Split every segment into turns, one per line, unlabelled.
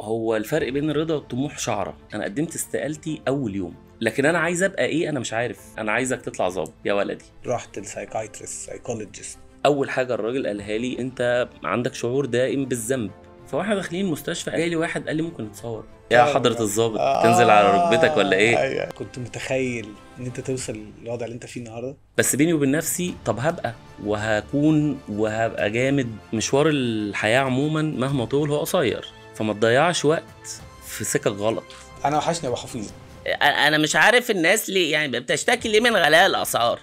هو الفرق بين الرضا والطموح شعره انا قدمت استقالتي اول يوم لكن انا عايز ابقى ايه انا مش عارف انا عايزك تطلع ظابط يا ولدي
رحت لسايكايترست سايكولوجيست اول
حاجه الراجل قالها لي انت عندك شعور دائم بالذنب فواحنا داخلين المستشفى جاي لي واحد
قال لي ممكن نتصور يا حضرة الظابط آه تنزل على آه، ركبتك ولا ايه؟ أيوة. كنت متخيل ان انت توصل للوضع اللي انت فيه النهارده
بس بيني وبين نفسي طب هبقى وهكون وهبقى جامد مشوار الحياه عموما مهما طول هو قصير فما تضيعش
وقت في سكك غلط
انا وحشني يا ابو حفيظ انا مش عارف الناس ليه يعني بتشتكي ليه من غلاء الاسعار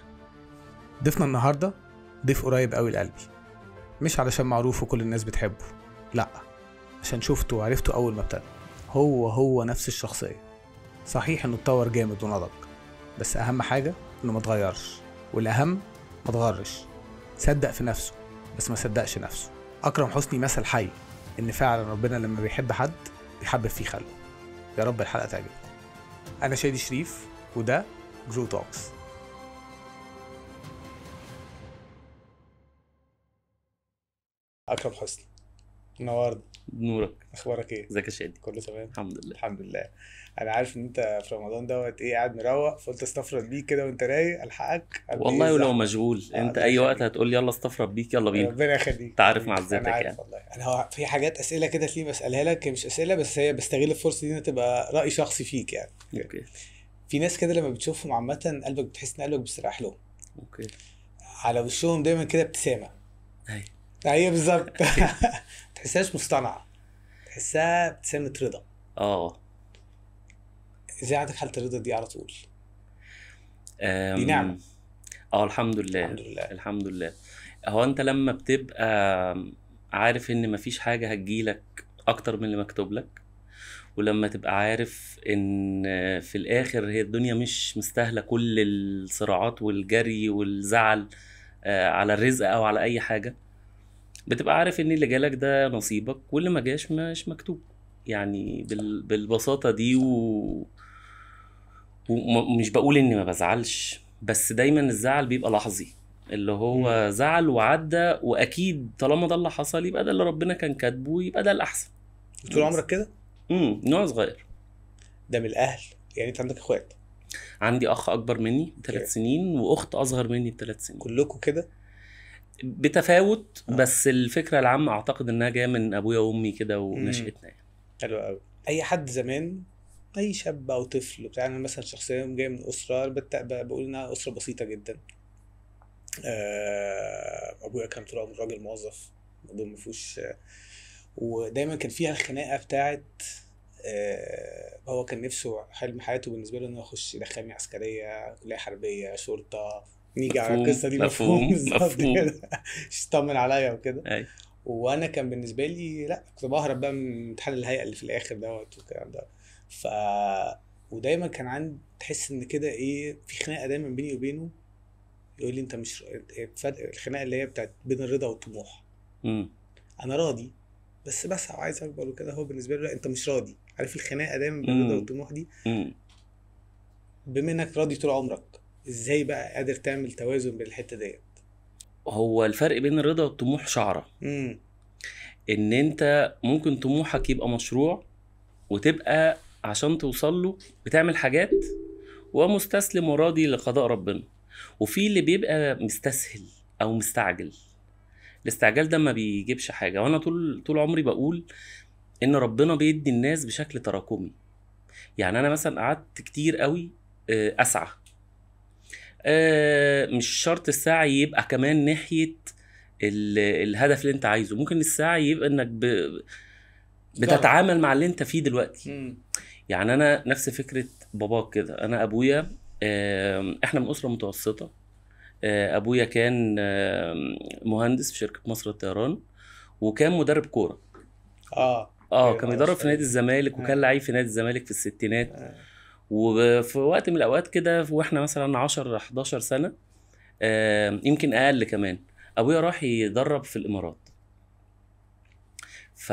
ضيفنا النهارده ضيف قريب قوي لقلبي مش علشان معروف وكل الناس بتحبه لا عشان شفته وعرفته اول ما ابتدى هو هو نفس الشخصيه صحيح انه اتطور جامد ونضج بس اهم حاجه انه ما اتغيرش والاهم ما تغرش صدق في نفسه بس ما صدقش نفسه اكرم حسني مثل حي ان فعلا ربنا لما بيحب حد بيحبب فيه خلقه يا رب الحلقه تعجبكم انا شادي شريف وده جرو توكس اكرم حسني نورت نورك اخبارك ايه ازيك يا شادي كله تمام الحمد لله الحمد لله انا عارف ان انت في رمضان دوت ايه قاعد مروق فقلت استفرد بيك كده وانت رايق الحقك والله ولو مشغول آه انت اي
وقت هتقول لي يلا استفرد بيك يلا بينا ربنا يخليك انت عارف معزتك يعني
والله انا هو في حاجات اسئله كده تلاقيني بسالها لك مش اسئله بس هي بستغل الفرصه دي انها تبقى راي شخصي فيك يعني اوكي في ناس كده لما بتشوفهم عامه قلبك بتحس ان قلبك بيسرح لهم اوكي على وشهم دايما كده ابتسامه ايوه ايوه بالظبط تحسهاش مصطنعه تحسها ابتسامه رضا اه ازاي عندك حاله الرضا دي على طول؟
دي نعمه اه الحمد لله الحمد لله الحمد لله هو انت لما بتبقى عارف ان مفيش حاجه هتجيلك اكتر من اللي مكتوب لك ولما تبقى عارف ان في الاخر هي الدنيا مش مستاهله كل الصراعات والجري والزعل آه، على الرزق او على اي حاجه بتبقى عارف ان اللي جالك ده نصيبك واللي ما جاش مش مكتوب يعني بالبساطه دي و ومش بقول اني ما بزعلش بس دايما الزعل بيبقى لحظي اللي هو زعل وعدى واكيد طالما ده اللي حصل يبقى ده اللي ربنا كان كاتبه يبقى ده الاحسن طول عمرك كده امم نوع صغير ده من الاهل يعني انت عندك اخوات عندي اخ اكبر مني بثلاث سنين واخت اصغر مني بثلاث سنين كلكم كده بتفاوت آه. بس الفكره العامه اعتقد انها جايه من ابويا وامي كده ونشاتنا يعني
حلو قوي اي حد زمان اي شاب او طفل بتاع انا مثلا شخصيا جاي من اسره بقول انها اسره بسيطه جدا آه، ابويا كان طول عمره راجل موظف ابويا ما فيهوش ودايما كان فيها الخناقه بتاعت آه، هو كان نفسه حلم حياته بالنسبه له انه يخش دخامي عسكريه كليه حربيه شرطه نيجي على القصه دي مفهوم مفهوم اطمن عليا وكده وانا كان بالنسبه لي لا كنت بهرب بقى من امتحان الهيئه اللي في الاخر دوت والكلام ده ف ودايما كان عندي تحس ان كده ايه في خناقه دايما بيني وبينه يقول لي انت مش فرق الخناقه اللي هي بتاعت بين الرضا والطموح امم انا راضي بس بسعى وعايز اكبر وكده هو بالنسبه له لا انت مش راضي عارف الخناقه دايما بين الرضا والطموح دي بما انك راضي طول عمرك ازاي بقى قادر تعمل توازن بين الحته ديت
هو الفرق بين الرضا والطموح شعره امم ان انت ممكن طموحك يبقى مشروع وتبقى عشان توصل له بتعمل حاجات ومستسلم وراضي لقضاء ربنا وفي اللي بيبقى مستسهل او مستعجل الاستعجال ده ما بيجيبش حاجه وانا طول طول عمري بقول ان ربنا بيدي الناس بشكل تراكمي يعني انا مثلا قعدت كتير قوي آه، اسعى آه، مش شرط السعي يبقى كمان ناحيه الهدف اللي انت عايزه ممكن السعي يبقى انك بتتعامل مع اللي انت فيه دلوقتي يعني انا نفس فكره باباك كده انا ابويا احنا من اسره متوسطه آه، ابويا كان مهندس في شركه مصر للطيران وكان مدرب كوره اه اه أيوة، كان بيدرب آه، في نادي أيوة. الزمالك وكان آه. لعيب في نادي الزمالك في الستينات وفي وقت من الاوقات كده واحنا مثلا 10 11 سنه يمكن اقل كمان ابويا راح يدرب في الامارات ف...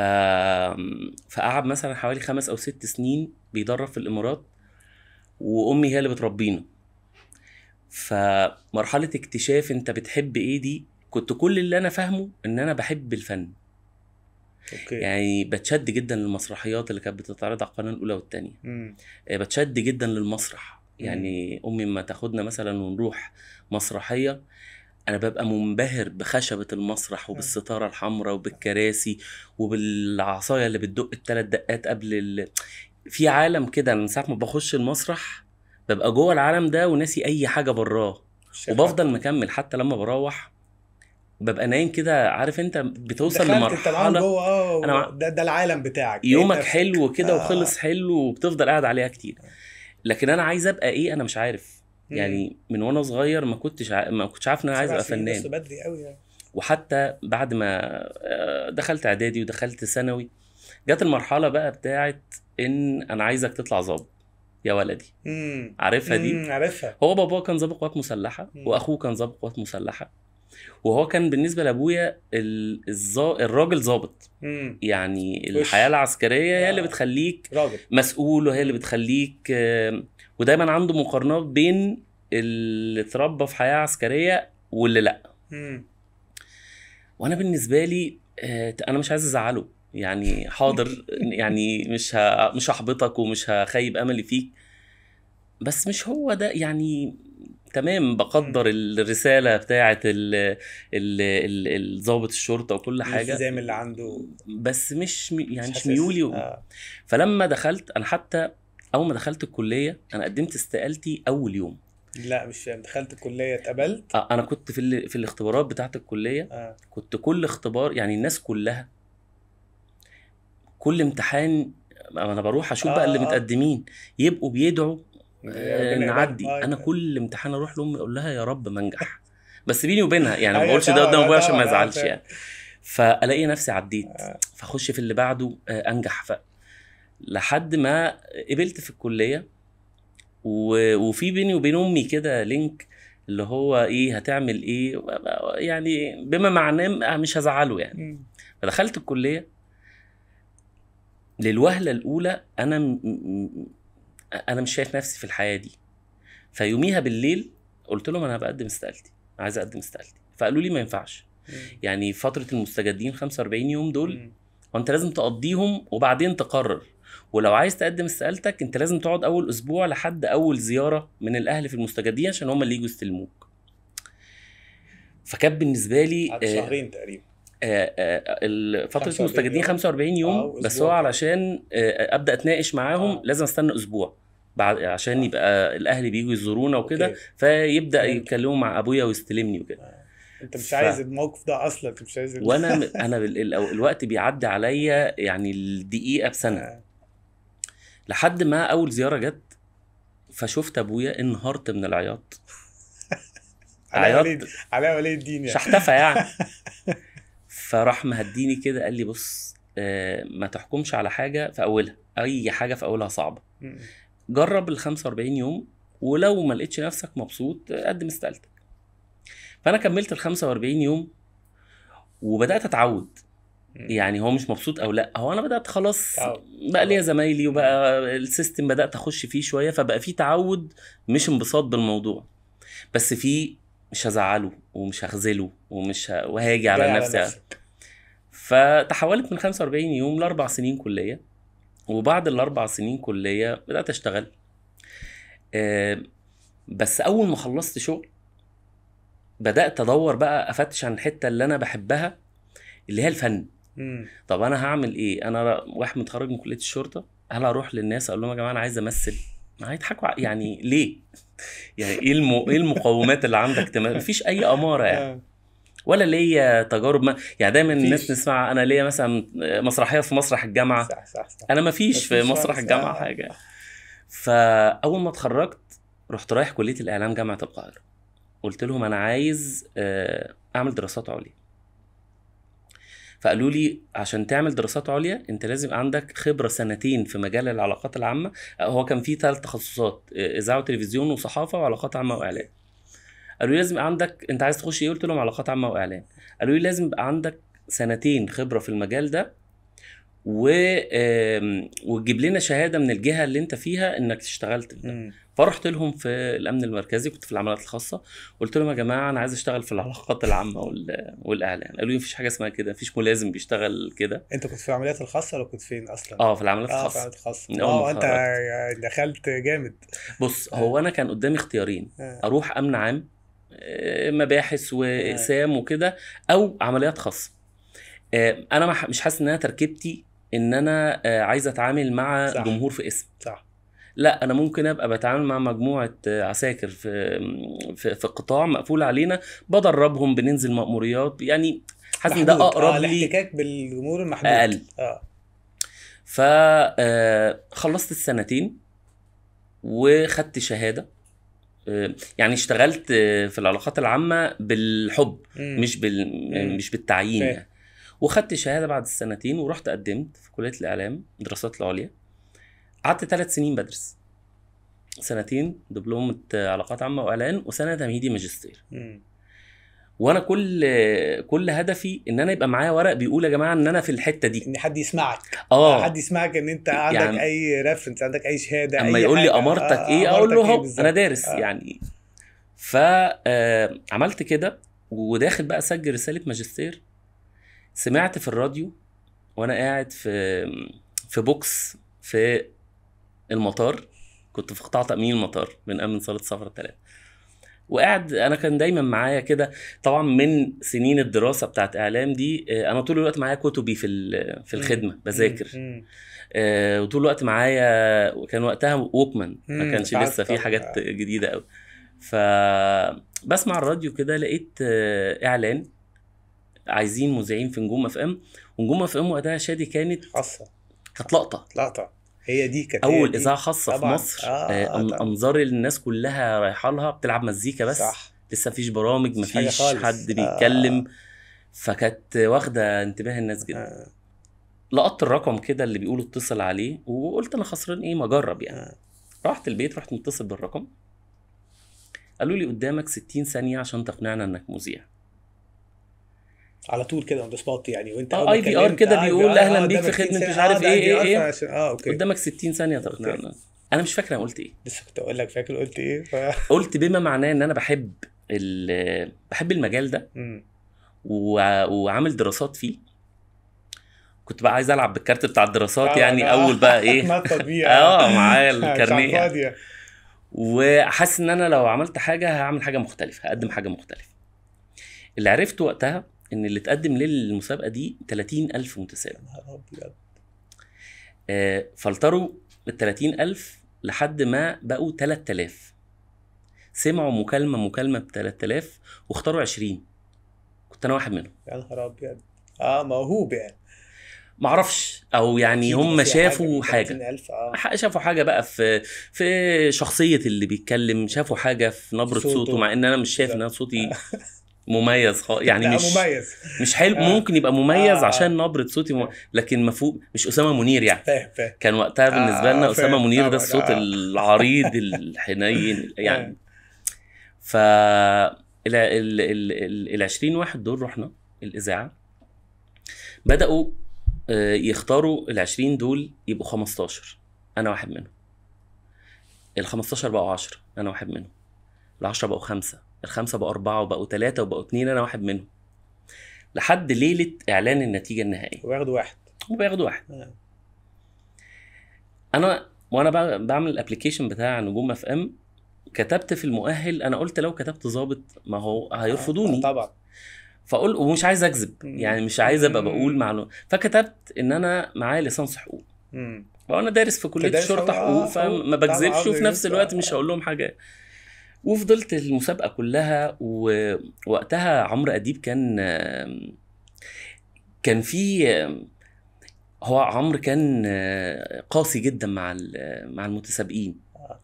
فقعد مثلا حوالي خمس او ست سنين بيدرب في الامارات وامي هي اللي بتربينا فمرحله اكتشاف انت بتحب ايه دي كنت كل اللي انا فاهمه ان انا بحب الفن أوكي. يعني بتشد جدا للمسرحيات اللي كانت بتتعرض على القناه الاولى والثانيه آه، بتشد جدا للمسرح يعني امي ما تاخدنا مثلا ونروح مسرحيه انا ببقى منبهر بخشبه المسرح وبالستاره الحمراء وبالكراسي وبالعصايه اللي بتدق الثلاث دقات قبل ال... في عالم كده من ساعه ما بخش المسرح ببقى جوه العالم ده وناسي اي حاجه براه وبفضل مكمل حتى لما بروح ببقى نايم كده عارف انت بتوصل لمرحله
جوه آه، انا ده, ده العالم بتاعك يومك
حلو كده آه. وخلص حلو وبتفضل قاعد عليها كتير آه. لكن انا عايز ابقى ايه انا مش عارف يعني من وانا صغير ما كنتش ع... ما كنتش عارف ان انا عايز ابقى فنان بس
بدري قوي يعني
وحتى بعد ما آه، دخلت اعدادي ودخلت ثانوي جت المرحله بقى بتاعت ان انا عايزك تطلع ظابط يا ولدي مم. عارفها دي مم. عارفها هو باباه كان ظابط قوات مسلحه مم. واخوه كان ظابط قوات مسلحه وهو كان بالنسبه لابويا الز... الراجل ظابط يعني الحياه العسكريه هي اللي آه. بتخليك راجل. مسؤول وهي اللي بتخليك ودايما عنده مقارنات بين اللي اتربى في حياه عسكريه واللي لا وانا بالنسبه لي آه، انا مش عايز ازعله يعني حاضر يعني مش ه... مش هحبطك ومش هخيب املي فيك بس مش هو ده يعني تمام بقدر الرساله بتاعه الضابط الشرطه وكل حاجه الالتزام اللي عنده بس مش يعني مش ميولي و... آه. فلما دخلت انا حتى اول ما دخلت الكليه انا قدمت استقالتي اول يوم
لا مش فاهم دخلت الكليه اتقبلت
آه، انا كنت في في الاختبارات بتاعه الكليه آه. كنت كل اختبار يعني الناس كلها كل امتحان آه، انا بروح اشوف آه بقى اللي آه، متقدمين يبقوا بيدعوا نعدي انا كل امتحان اروح لامي اقول لها يا رب ما انجح بس بيني وبينها يعني ما أيوة، بقولش ده قدام ابويا عشان ما يزعلش أيوة، يعني فالاقي نفسي عديت فاخش في اللي بعده انجح لحد ما قبلت في الكليه وفي بيني وبين امي كده لينك اللي هو ايه هتعمل ايه يعني بما معناه مش هزعله يعني فدخلت الكليه للوهله الاولى انا م... انا مش شايف نفسي في الحياه دي فيوميها بالليل قلت لهم انا بقدم استقالتي عايز اقدم استقالتي فقالوا لي ما ينفعش يعني فتره المستجدين 45 يوم دول وانت لازم تقضيهم وبعدين تقرر ولو عايز تقدم استقالتك انت لازم تقعد اول اسبوع لحد اول زياره من الاهل في المستجدين عشان هم اللي يجوا يستلموك فكان بالنسبه لي قعدت آه، شهرين تقريبا آه، آه، فتره المستجدين 45 يوم بس هو علشان ابدا اتناقش معاهم آه. لازم استنى اسبوع بعد عشان آه. يبقى الاهل بييجوا يزورونا وكده فيبدا يتكلموا مع ابويا ويستلمني وكده آه. انت مش ف... عايز
الموقف ده اصلا انت مش عايز وانا انا
الوقت بيعدي عليا يعني الدقيقه بسنه لحد ما اول زياره جت فشفت ابويا انهارت من العياط
على ولي على ولي الدين يعني شحتفه يعني
فراح مهديني كده قال لي بص آه ما تحكمش على حاجه في اولها اي حاجه في اولها صعبه جرب ال 45 يوم ولو ما لقيتش نفسك مبسوط قدم استقالتك فانا كملت ال 45 يوم وبدات اتعود يعني هو مش مبسوط او لا هو انا بدات خلاص بقى ليا زمايلي وبقى السيستم بدات اخش فيه شويه فبقى في تعود مش انبساط بالموضوع بس في مش هزعله ومش هخذله ومش وهاجي على نفسي فتحولت من 45 يوم لاربع سنين كليه وبعد الاربع سنين كليه بدات اشتغل آه، بس اول ما خلصت شغل بدات ادور بقى افتش عن الحته اللي انا بحبها اللي هي الفن طب انا هعمل ايه انا واحد متخرج من كليه الشرطه هل اروح للناس اقول لهم يا جماعه انا عايز امثل ما هيضحكوا يعني ليه يعني ايه المو... ايه المقومات اللي عندك ما مفيش اي اماره يعني آه. ولا ليا تجارب ما يعني دايما فيش. الناس نسمع انا ليا مثلا مسرحيه في مسرح الجامعه صح صح صح. انا ما فيش في مسرح الجامعه آه. حاجه فاول ما اتخرجت رحت رايح كليه الاعلام جامعه القاهره قلت لهم انا عايز آه، اعمل دراسات عليا فقالوا لي عشان تعمل دراسات عليا انت لازم عندك خبره سنتين في مجال العلاقات العامه أه، هو كان فيه ثلاث تخصصات أه، اذاعه وتلفزيون وصحافه وعلاقات عامه واعلام قالوا لي لازم عندك انت عايز تخش ايه قلت لهم علاقات عامه واعلام قالوا لي لازم يبقى عندك سنتين خبره في المجال ده و وتجيب لنا شهاده من الجهه اللي انت فيها انك اشتغلت في ده فرحت لهم في الامن المركزي كنت في العمليات الخاصه قلت لهم يا جماعه انا عايز اشتغل في العلاقات العامه والاعلان يعني. قالوا لي مفيش حاجه اسمها كده مفيش ملازم بيشتغل كده
انت كنت في العمليات الخاصه ولا كنت فين اصلا اه في العمليات الخاصه اه في الخاصه اه انت دخلت جامد
بص هو انا كان قدامي اختيارين آه. اروح امن عام آه، مباحث واقسام آه. وكده او عمليات خاصه انا مش حاسس ان انا تركيبتي ان انا عايز اتعامل مع صح. جمهور في اسم صح لا انا ممكن ابقى بتعامل مع مجموعه عساكر في في, في قطاع مقفول علينا بدربهم بننزل مأموريات يعني حاسس ان ده آه، اقرب لي
الاحتكاك بالجمهور المحدود اقل
اه فخلصت آه، السنتين وخدت شهاده آه، يعني اشتغلت في العلاقات العامه بالحب مم. مش بال مم. مش بالتعيين يعني. وخدت شهاده بعد السنتين ورحت قدمت في كليه الاعلام دراسات العليا قعدت ثلاث سنين بدرس سنتين دبلومة علاقات عامة وإعلان وسنة تمهيدي ماجستير وانا كل كل هدفي ان انا يبقى معايا ورق بيقول يا جماعه ان انا في الحته دي ان حد يسمعك اه حد
يسمعك ان انت عندك يعني اي ريفرنس عندك اي شهاده اما يقول لي امارتك آه ايه اقول له إيه انا دارس آه.
يعني فعملت آه، كده وداخل بقى سجل رساله ماجستير سمعت في الراديو وانا قاعد في في بوكس في المطار كنت في قطاع تامين المطار بنامن صاله السفر الثلاث وقاعد انا كان دايما معايا كده طبعا من سنين الدراسه بتاعت اعلام دي آه، انا طول الوقت معايا كتبي في في الخدمه بذاكر آه، وطول الوقت معايا كان وقتها ووكمان ما كانش لسه في حاجات آه. جديده قوي فبسمع الراديو كده لقيت اعلان عايزين مذيعين في نجوم اف ام ونجوم اف ام وقتها شادي كانت حصه كانت لقطه لقطه
هي دي كانت اول اذاعه خاصه طبعًا. في مصر آه آه
انظار الناس كلها رايحه لها بتلعب مزيكا بس صح. لسه مفيش برامج مفيش حد آه. بيتكلم آه. فكانت واخده انتباه الناس جدا آه. لقطت الرقم كده اللي بيقولوا اتصل عليه وقلت انا خسران ايه ما اجرب يعني آه. رحت البيت رحت متصل بالرقم قالوا لي قدامك 60 ثانيه عشان تقنعنا انك مذيع
على طول كده اون ذا سبوت يعني وانت اه اي في ار كده أيوة، بيقول آه، اهلا بيك في خدمه مش عارف آه، ايه آه، ايه ايه اه اوكي
قدامك 60 ثانيه تقنعنا انا مش فاكر انا قلت ايه لسه كنت اقول لك فاكر قلت ايه ف... قلت بما معناه ان انا بحب بحب المجال ده وعامل دراسات فيه كنت بقى عايز العب بالكارت بتاع الدراسات يعني اول بقى ايه اه معايا الكارنيه وحاسس ان انا لو عملت حاجه هعمل حاجه مختلفه هقدم حاجه مختلفه اللي عرفته وقتها ان اللي اتقدم للمسابقه دي 30000 متسابق يا آه فلتروا ال 30000 لحد ما بقوا 3000 سمعوا مكالمه مكالمه ب 3000 واختاروا 20 كنت انا واحد منهم
يا نهار ابيض اه موهوب يعني
معرفش او يعني هم شافوا حاجه, حاجة. آه. شافوا حاجه بقى في في شخصيه اللي بيتكلم شافوا حاجه في نبره صوته, صوته مع ان انا مش شايف ان انا صوتي مميز خالص يعني مش مميز
مش حلو آه. ممكن يبقى مميز آه. عشان
نبره صوتي مم... لكن مفهوم مش اسامه منير يعني فاهم فاهم كان وقتها بالنسبه لنا آه، اسامه منير ده الصوت آه. العريض الحنين يعني ف ال ال ال ال 20 واحد دول رحنا الاذاعه بداوا آه، يختاروا ال 20 دول يبقوا 15 انا واحد منهم ال 15 بقوا 10 انا واحد منهم ال 10 بقوا خمسه الخمسه بقوا اربعه وبقوا ثلاثه وبقوا اثنين انا واحد منهم لحد ليله اعلان النتيجه النهائيه وبياخدوا واحد وبياخدوا واحد آه. انا وانا بعمل الابلكيشن بتاع نجوم اف ام كتبت في المؤهل انا قلت لو كتبت ظابط ما هو هيرفضوني آه، طبعا فاقول ومش عايز اكذب يعني مش عايز ابقى بقول معلومه فكتبت ان انا معايا ليسانس حقوق وانا دارس في كليه الشرطه حقوق آه، فما بكذبش وفي نفس الوقت مش هقول لهم حاجه وفضلت المسابقه كلها ووقتها عمرو اديب كان كان في هو عمرو كان قاسي جدا مع مع المتسابقين آه.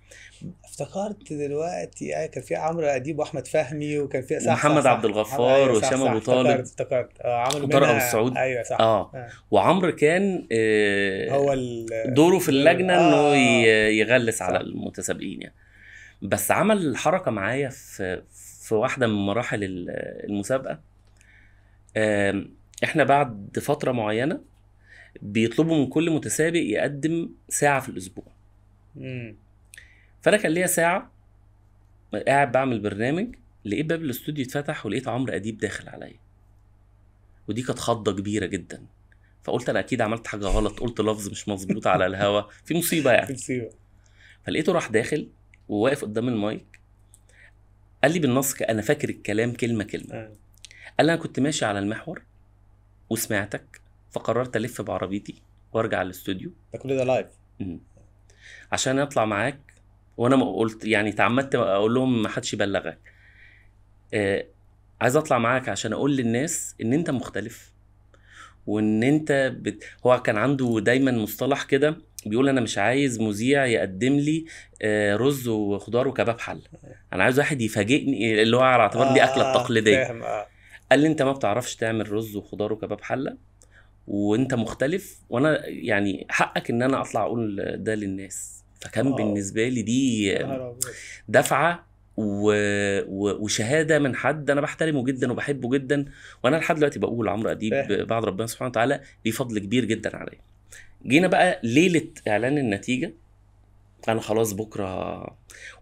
افتكرت دلوقتي يعني كان في عمرو اديب واحمد فهمي وكان في محمد عبد الغفار أيوة، وهشام ابو طالب افتكرت افتكرت آه، وطارق ابو السعود ايوه صح اه, آه.
وعمرو كان آه هو دوره في اللجنه آه. انه يغلس صح. على المتسابقين يعني بس عمل حركه معايا في في واحده من مراحل المسابقه احنا بعد فتره معينه بيطلبوا من كل متسابق يقدم ساعه في الاسبوع فانا كان ليا ساعه قاعد بعمل برنامج لقيت باب الاستوديو اتفتح ولقيت عمرو اديب داخل عليا ودي كانت خضه كبيره جدا فقلت انا اكيد عملت حاجه غلط قلت لفظ مش مظبوط على الهوا في مصيبه يعني في مصيبه فلقيته راح داخل وواقف قدام المايك قال لي بالنص انا فاكر الكلام كلمه كلمه آه. قال لي انا كنت ماشي على المحور وسمعتك فقررت الف بعربيتي وارجع الاستوديو ده كل ده لايف عشان اطلع معاك وانا ما قلت يعني تعمدت اقول لهم ما حدش يبلغك آه عايز اطلع معاك عشان اقول للناس ان انت مختلف وان انت بت... هو كان عنده دايما مصطلح كده بيقول انا مش عايز مذيع يقدم لي آه، رز وخضار وكباب حل انا عايز واحد يفاجئني اللي هو على اعتبار آه دي اكله التقليديه فاهم آه. قال لي انت ما بتعرفش تعمل رز وخضار وكباب حله وانت مختلف وانا يعني حقك ان انا اطلع اقول ده للناس فكان آه. بالنسبه لي دي دفعه و... و... وشهاده من حد انا بحترمه جدا وبحبه جدا وانا لحد دلوقتي بقول عمرو اديب بعد ربنا سبحانه وتعالى ليه فضل كبير جدا عليا جينا بقى ليله اعلان النتيجه انا خلاص بكره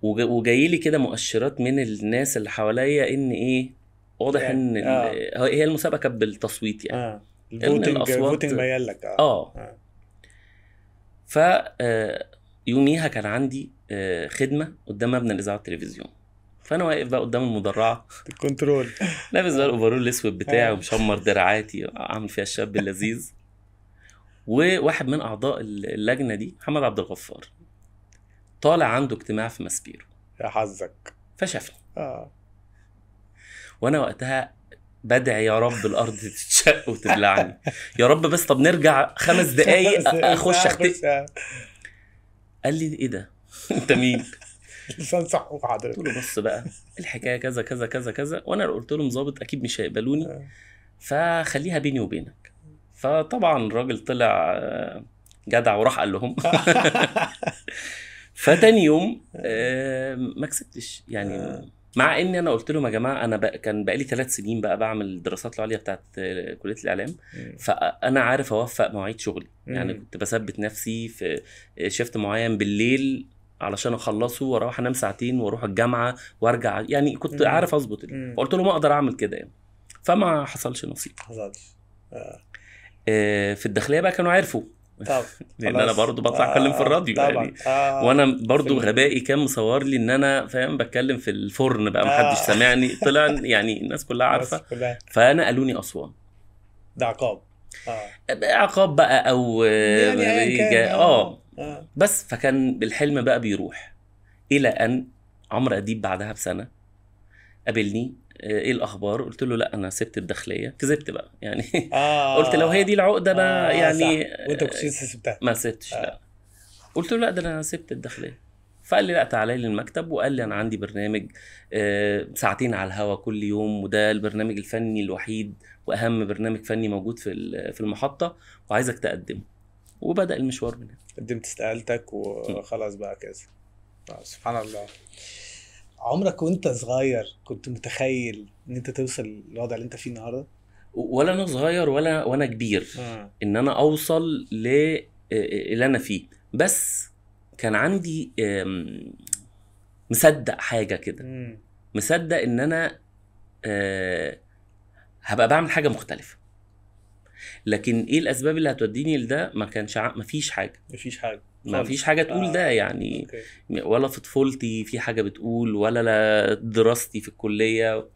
وجاي لي كده مؤشرات من الناس اللي حواليا ان ايه واضح ان آه. هي المسابقه كانت بالتصويت يعني آه. الفوتنج الفوتنج لك اه, آه. آه. ف آه، يوميها كان عندي آه، خدمه قدام مبنى الاذاعه والتلفزيون فانا واقف بقى قدام المدرعه الكنترول لابس بقى الاوفرول الاسود بتاعي آه. ومشمر دراعاتي عامل فيها الشاب اللذيذ وواحد من اعضاء اللجنه دي محمد عبد الغفار طالع عنده اجتماع في ماسبيرو يا حظك فشافني اه وانا وقتها بدعي يا رب الارض تتشق وتبلعني يا رب بس طب نرجع خمس دقايق اخش اختفي يعني. قال لي ايه ده انت مين
لسان صحوك حضرتك
قلت له بص بقى الحكايه كذا كذا كذا كذا وانا قلت لهم ظابط اكيد مش هيقبلوني آه. فخليها بيني وبينك فطبعا الراجل طلع آه، جدع وراح قال لهم فتاني يوم آه، ما كسبتش يعني آه. مع اني انا قلت لهم يا جماعه انا بقى كان بقالي ثلاث سنين بقى بعمل الدراسات العليا بتاعت كليه الاعلام فانا عارف اوفق مواعيد شغلي يعني كنت بثبت نفسي في شيفت معين بالليل علشان اخلصه واروح انام ساعتين واروح الجامعه وارجع يعني كنت عارف اظبط فقلت لهم اقدر اعمل كده يعني فما حصلش نصيب
حصلش آه.
آه، في الداخليه بقى كانوا عرفوا طبعا لان انا برضو بطلع آه، اتكلم آه في الراديو طبعا. يعني آه وانا برضو غبائي كان مصور لي ان انا فاهم بتكلم في الفرن بقى آه. محدش آه. سامعني طلع يعني الناس كلها عارفه كلها. فانا قالوني اسوان
ده عقاب آه.
عقاب بقى او يعني آه. اه بس فكان الحلم بقى بيروح الى ان عمرو اديب بعدها بسنه قابلني آه، ايه الاخبار قلت له لا انا سبت الداخليه كذبت بقى يعني آه قلت لو آه. هي دي العقده بقى آه يعني
وانت كنت سبتها ما سبتش آه.
لا قلت له لا ده انا سبت الداخليه فقال لي لا تعالى لي المكتب وقال لي انا عندي برنامج آه، ساعتين على الهوا كل يوم وده البرنامج الفني الوحيد واهم برنامج فني موجود في في المحطه وعايزك تقدمه وبدا المشوار من هنا قدمت
استقالتك وخلاص بقى كذا سبحان الله عمرك وانت صغير كنت متخيل ان انت توصل للوضع اللي انت فيه النهارده؟ ولا انا
صغير ولا وانا كبير ان انا اوصل ل اللي انا فيه بس كان عندي مصدق حاجه كده مصدق ان انا آه، هبقى بعمل حاجه مختلفه لكن ايه الاسباب اللي هتوديني لده ما كانش ع... ما فيش حاجه
ما فيش حاجه ما فيش حاجه تقول آه. ده يعني
أوكي. ولا في طفولتي في حاجه بتقول ولا دراستي في الكليه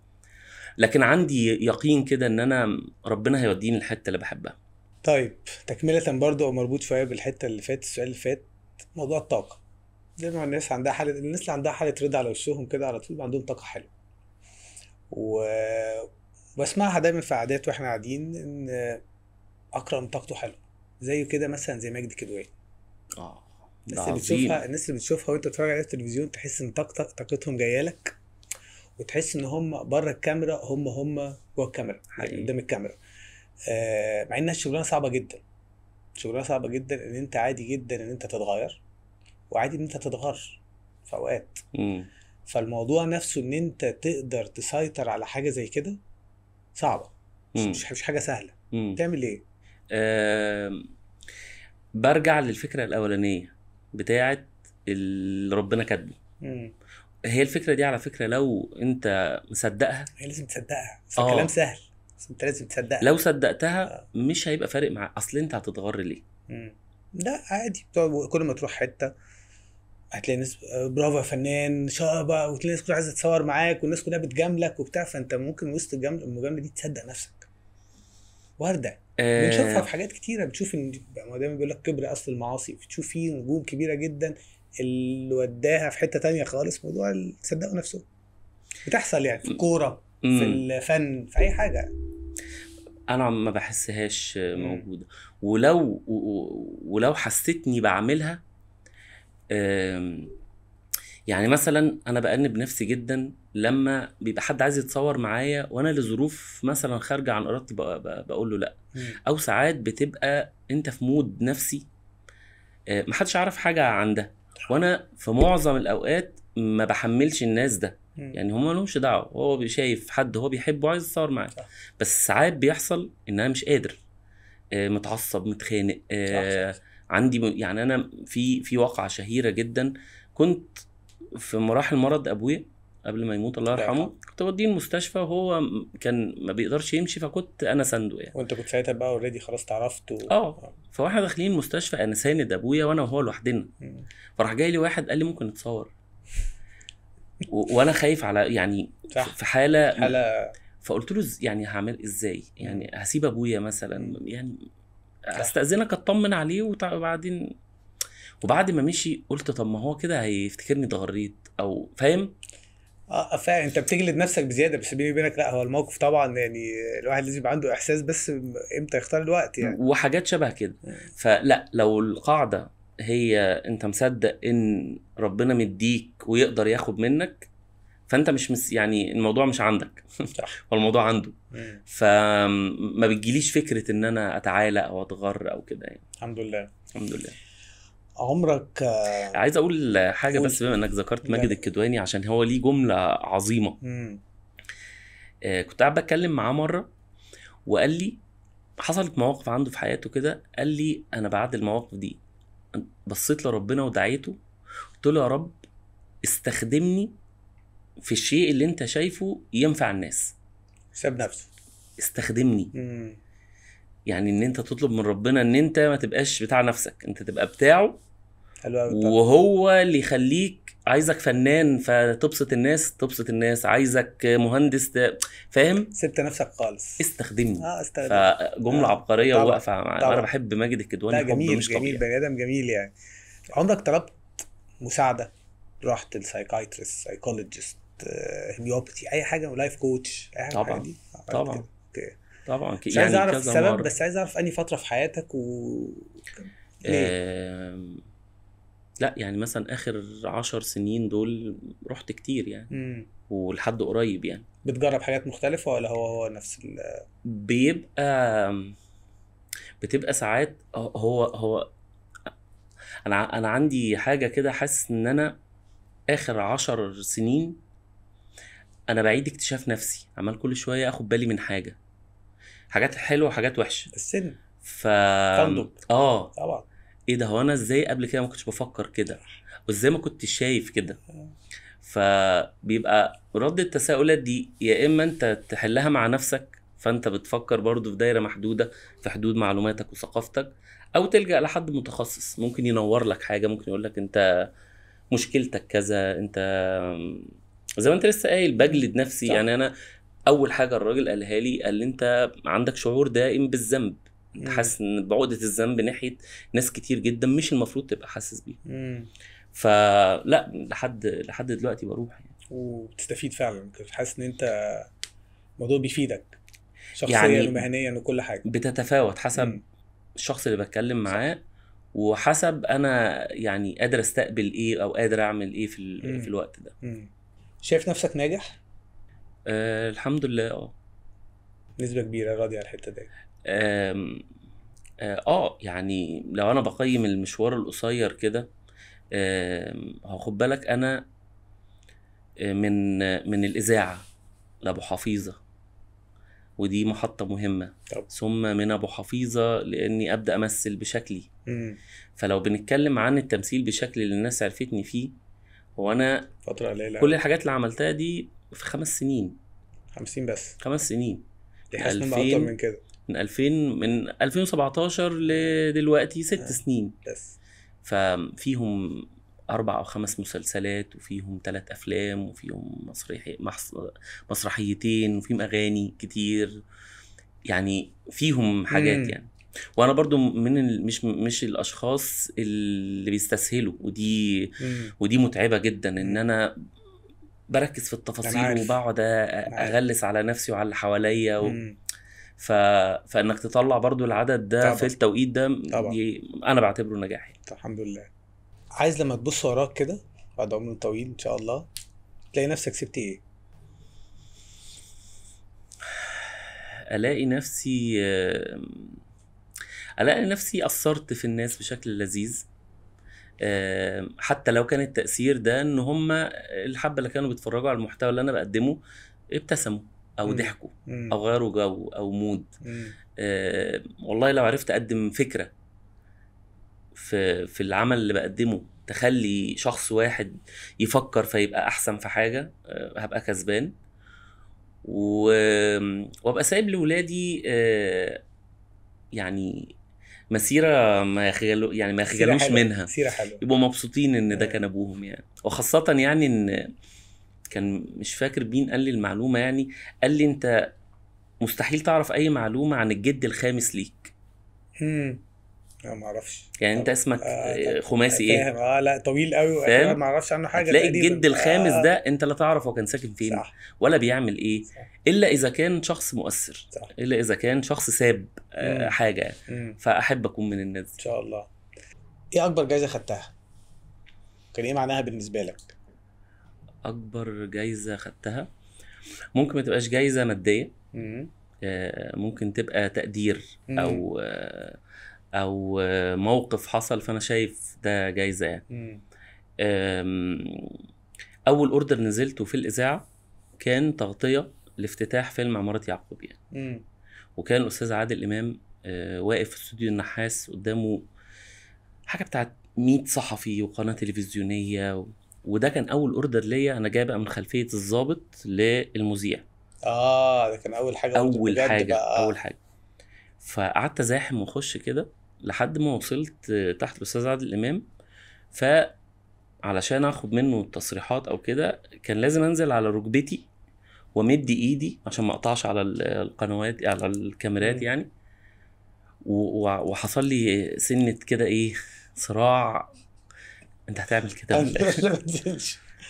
لكن عندي يقين كده ان انا ربنا هيوديني الحته اللي بحبها
طيب تكمله برضه او مربوط شويه بالحته اللي فاتت السؤال اللي فات موضوع الطاقه زي ما الناس عندها حاله الناس اللي عندها حاله رضا على وشهم كده على طول عندهم طاقه حلوه و... وبسمعها دايما في عادات واحنا قاعدين ان اكرم طاقته حلوه زيه كده مثلا زي مجدي كدوان اه
الناس اللي بتشوفها
الناس اللي بتشوفها وانت بتتفرج على في التلفزيون تحس ان طاقتك طاقتهم جايه لك وتحس ان هم بره الكاميرا هم هم جوه الكاميرا يعني قدام الكاميرا آه مع انها شغلانه صعبه جدا شغلانه صعبه جدا ان انت عادي جدا ان انت تتغير وعادي ان انت تتغير في اوقات فالموضوع نفسه ان انت تقدر تسيطر على حاجه زي كده صعبه مش, مش حاجه سهله
مم. تعمل ايه برجع للفكره الاولانيه بتاعه اللي ربنا كاتبه هي الفكره دي على فكره لو انت مصدقها هي لازم تصدقها اصل آه. الكلام سهل
بس انت لازم تصدقها لو
صدقتها آه. مش هيبقى فارق مع اصل انت هتتغر ليه
لا عادي كل ما تروح حته هتلاقي ناس آه، برافو يا فنان شابه وتلاقي ناس كلها عايزه تتصور معاك والناس كلها بتجاملك وبتاع فانت ممكن وسط الجمله المجامله دي تصدق نفسك ورده آه. بنشوفها في حاجات كتيره بتشوف ان ما دايما بيقول لك كبر اصل المعاصي بتشوف فيه نجوم كبيره جدا اللي وداها في حته تانية خالص موضوع صدقوا نفسهم بتحصل يعني في الكوره في الفن في اي حاجه
انا ما بحسهاش موجوده ولو ولو حسيتني بعملها يعني مثلا انا بأنب نفسي جدا لما بيبقى حد عايز يتصور معايا وانا لظروف مثلا خارجه عن ارادتي بقول له لا او ساعات بتبقى انت في مود نفسي آه، محدش عارف حاجه عن ده وانا في معظم الاوقات ما بحملش الناس ده يعني هم لهمش دعوه هو شايف حد هو بيحبه عايز يتصور معاه بس ساعات بيحصل ان انا مش قادر آه، متعصب متخانق آه، عندي يعني انا في في واقعه شهيره جدا كنت في مراحل مرض ابويا قبل ما يموت الله يرحمه كنت بوديه المستشفى وهو كان ما بيقدرش يمشي فكنت انا سانده يعني
وانت كنت ساعتها بقى اوريدي خلاص تعرفت و...
اه فواحنا داخلين المستشفى انا ساند ابويا وانا وهو لوحدنا فراح جاي لي واحد قال لي ممكن نتصور و... وانا خايف على يعني صح. في حاله حاله فقلت له يعني هعمل ازاي يعني هسيب ابويا مثلا يعني هستاذنك اطمن عليه وبعدين
وبعد ما مشي قلت طب ما هو كده هيفتكرني اتغريت او فاهم آه،, اه فعلا انت بتجلد نفسك بزياده بس بيني وبينك لا هو الموقف طبعا يعني الواحد لازم يبقى عنده احساس بس امتى يختار الوقت
يعني وحاجات شبه كده آه. فلا لو القاعده هي انت مصدق ان ربنا مديك ويقدر ياخد منك فانت مش مس يعني الموضوع مش عندك هو الموضوع عنده آه. فما بتجيليش فكره ان انا اتعالى او اتغر او كده يعني الحمد لله الحمد لله
عمرك آه،
عايز اقول حاجه بس بما انك ذكرت ماجد يعني. الكدواني عشان هو ليه جمله عظيمه مم. آه كنت قاعد بتكلم معاه مره وقال لي حصلت مواقف عنده في حياته كده قال لي انا بعد المواقف دي بصيت لربنا ودعيته قلت له يا رب استخدمني في الشيء اللي انت شايفه ينفع الناس ساب نفسه استخدمني مم. يعني ان انت تطلب من ربنا ان انت ما تبقاش بتاع نفسك انت تبقى بتاعه وهو اللي يخليك عايزك فنان فتبسط الناس تبسط الناس عايزك مهندس فاهم سبت نفسك خالص استخدمني اه استخدمني فجمله آه. عبقريه وواقفه انا بحب ماجد الكدواني لا جميل مش جميل بني
ادم جميل يعني عمرك طلبت مساعده رحت لسايكايترست سايكولوجيست هيميوباتي اي حاجه ولايف كوتش اي حاجه طبعا دي. طبعا طبعا مش يعني عايز اعرف السبب مرة. بس عايز اعرف انهي فتره في حياتك و ليه؟
آه... لا يعني مثلا اخر عشر سنين دول رحت كتير يعني مم. ولحد قريب يعني
بتجرب حاجات مختلفة ولا هو هو نفس ال
بيبقى بتبقى ساعات هو هو انا انا عندي حاجة كده حاسس ان انا اخر عشر سنين انا بعيد اكتشاف نفسي عمال كل شوية اخد بالي من حاجة حاجات حلوة وحاجات وحشة السن ف فندق اه طبعا ايه ده هو انا ازاي قبل كده ما كنتش بفكر كده وازاي ما كنتش شايف كده فبيبقى رد التساؤلات دي يا اما انت تحلها مع نفسك فانت بتفكر برضه في دايره محدوده في حدود معلوماتك وثقافتك او تلجا لحد متخصص ممكن ينور لك حاجه ممكن يقول لك انت مشكلتك كذا انت زي ما انت لسه قايل بجلد نفسي صح. يعني انا اول حاجه الراجل قالها لي قال لي انت عندك شعور دائم بالذنب حاسس بعقده الذنب ناحيه ناس كتير جدا مش المفروض تبقى حاسس
بيها
فلا لحد لحد دلوقتي بروح يعني
وبتستفيد فعلا حاسس ان انت الموضوع بيفيدك شخصيا يعني ومهنيا وكل حاجه
بتتفاوت حسب مم. الشخص اللي بتكلم معاه وحسب انا يعني قادر استقبل ايه او قادر اعمل ايه في في الوقت
ده مم. شايف نفسك ناجح
آه الحمد لله
اه نسبه كبيره راضي على الحته دي
آه،, اه يعني لو انا بقيم المشوار القصير كده هاخد بالك انا آه، من من الاذاعه لابو حفيظه ودي محطة مهمة طب. ثم من أبو حفيظة لأني أبدأ أمثل بشكلي مم. فلو بنتكلم عن التمثيل بشكل اللي الناس عرفتني فيه هو أنا فترة قليلة كل الحاجات اللي عملتها دي في خمس سنين خمسين بس خمس سنين
دي حاسس أكتر من كده
من 2000 من 2017 لدلوقتي ست آه. سنين بس ففيهم اربع او خمس مسلسلات وفيهم ثلاث افلام وفيهم مسرحي مسرحيتين وفيهم اغاني كتير يعني فيهم حاجات يعني وانا برضو من مش مش الاشخاص اللي بيستسهلوا ودي ودي متعبه جدا ان انا بركز في التفاصيل وبقعد اغلس على نفسي وعلى اللي حواليا و... ف... فانك تطلع برضو العدد ده طبعا. في التوقيت ده طبعا. ي... انا بعتبره نجاح
الحمد لله عايز لما تبص وراك كده بعد عمر طويل ان شاء الله تلاقي نفسك سبت ايه
الاقي نفسي الاقي نفسي اثرت في الناس بشكل لذيذ حتى لو كان التاثير ده ان هم الحبه اللي كانوا بيتفرجوا على المحتوى اللي انا بقدمه ابتسموا او ضحكوا او غيروا جو او مود آه والله لو عرفت اقدم فكره في في العمل اللي بقدمه تخلي شخص واحد يفكر فيبقى احسن في حاجه آه هبقى كسبان و... وابقى سايب لاولادي آه يعني مسيره ما يخجلوا يعني ما يخجلوش منها سيره حلوه يبقوا مبسوطين ان ده آه. كان ابوهم يعني وخاصه يعني ان كان مش فاكر مين قال لي المعلومه يعني قال لي انت مستحيل تعرف اي معلومه عن الجد الخامس ليك
امم لا ما اعرفش يعني انت
اسمك آه،, آه خماسي ايه فاهم
اه لا طويل قوي أيوة، فاهم ما اعرفش عنه حاجه تلاقي الجد الخامس آه. ده
انت لا تعرف هو كان ساكن فين صح. ولا بيعمل ايه صح. الا اذا كان شخص مؤثر صح. الا اذا كان شخص ساب آه حاجه يعني. مم. فاحب اكون من الناس ان
شاء الله ايه اكبر جايزه خدتها كان ايه معناها بالنسبه لك
اكبر جايزه خدتها ممكن ما تبقاش جايزه ماديه آه، ممكن تبقى تقدير او او موقف حصل فانا شايف ده جايزه يعني اول اوردر نزلته في الاذاعه كان تغطيه لافتتاح فيلم عماره يعقوب يعني وكان الاستاذ عادل امام آه، واقف في استوديو النحاس قدامه حاجه بتاعت 100 صحفي وقناه تلفزيونيه و... وده كان اول اوردر ليا انا جاي بقى من خلفيه الظابط للمذيع
اه ده كان اول حاجه اول حاجه
بقى. اول حاجه فقعدت ازاحم واخش كده لحد ما وصلت تحت الاستاذ عادل امام ف علشان اخد منه التصريحات او كده كان لازم انزل على ركبتي وامد ايدي عشان ما اقطعش على القنوات على الكاميرات يعني وحصل لي سنه كده ايه صراع انت هتعمل كده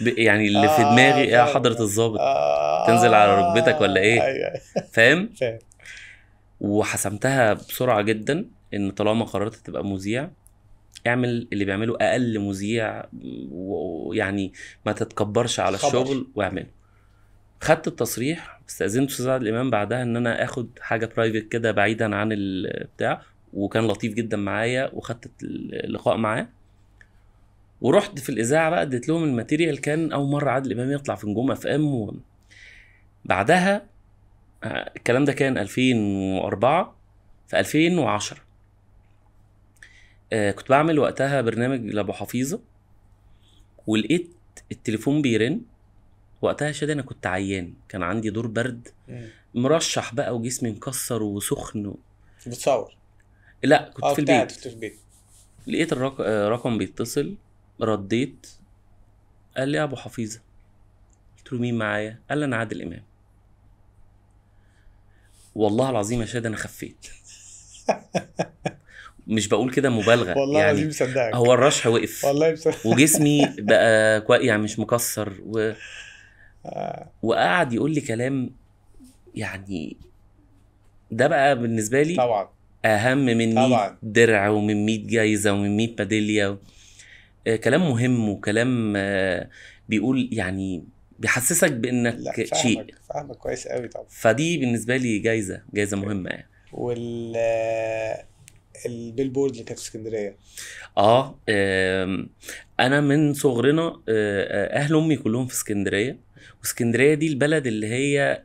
إيه؟ يعني اللي في آه، دماغي ايه يا حضره الظابط آه، تنزل على ركبتك ولا ايه أيوة، أيوة. فاهم وحسمتها بسرعه جدا ان طالما قررت تبقى مذيع اعمل اللي بيعمله اقل مذيع ويعني ما تتكبرش على خبر. الشغل واعمله خدت التصريح استاذنت استاذ عادل امام بعدها ان انا اخد حاجه برايفت كده بعيدا عن البتاع وكان لطيف جدا معايا وخدت اللقاء معاه ورحت في الاذاعه بقى اديت لهم الماتيريال كان اول مره عادل امام يطلع في نجوم اف ام و... بعدها آه، الكلام ده كان 2004 في 2010 آه، كنت بعمل وقتها برنامج لابو حفيظه ولقيت التليفون بيرن وقتها يا شادي انا كنت عيان كان عندي دور برد مرشح بقى وجسمي مكسر وسخن و... بتصور لا كنت آه، في البيت كنت في البيت لقيت الرقم بيتصل رديت قال لي يا ابو حفيظه قلت له مين معايا قال لي انا عادل امام والله العظيم يا شاهد انا خفيت مش بقول كده مبالغه والله يعني العظيم صدقك هو الرشح وقف والله مصدقك وجسمي بقى كويس يعني مش مكسر و... آه. وقعد يقول لي كلام يعني ده بقى بالنسبه لي طبعا اهم من 100 درع ومن 100 جايزه ومن 100 ميداليه و... آه، كلام مهم وكلام آه، بيقول يعني بيحسسك بانك لا فاهمك شيء
فاهمك كويس قوي طبعا
فدي بالنسبه لي جايزه جايزه مهمه يعني
وال آه، البيلبورد اللي كانت في اسكندريه
آه, اه انا من صغرنا آه اهل امي كلهم في اسكندريه واسكندريه دي البلد اللي هي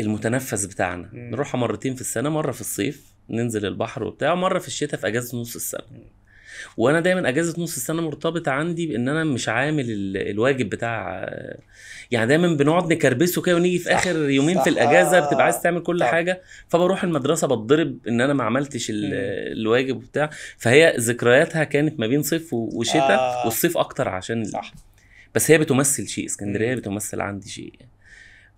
المتنفس بتاعنا م. نروحها مرتين في السنه مره في الصيف ننزل البحر وبتاع مره في الشتاء في اجازه نص السنه م. وانا دايما اجازه نص السنه مرتبطه عندي بان انا مش عامل الواجب بتاع يعني دايما بنقعد نكربسه كده ونيجي في اخر يومين صح في الاجازه بتبقى عايز تعمل كل صح. حاجه فبروح المدرسه بتضرب ان انا ما عملتش الواجب وبتاع فهي ذكرياتها كانت ما بين صيف وشتاء آه. والصيف اكتر عشان صح. بس هي بتمثل شيء اسكندريه بتمثل عندي شيء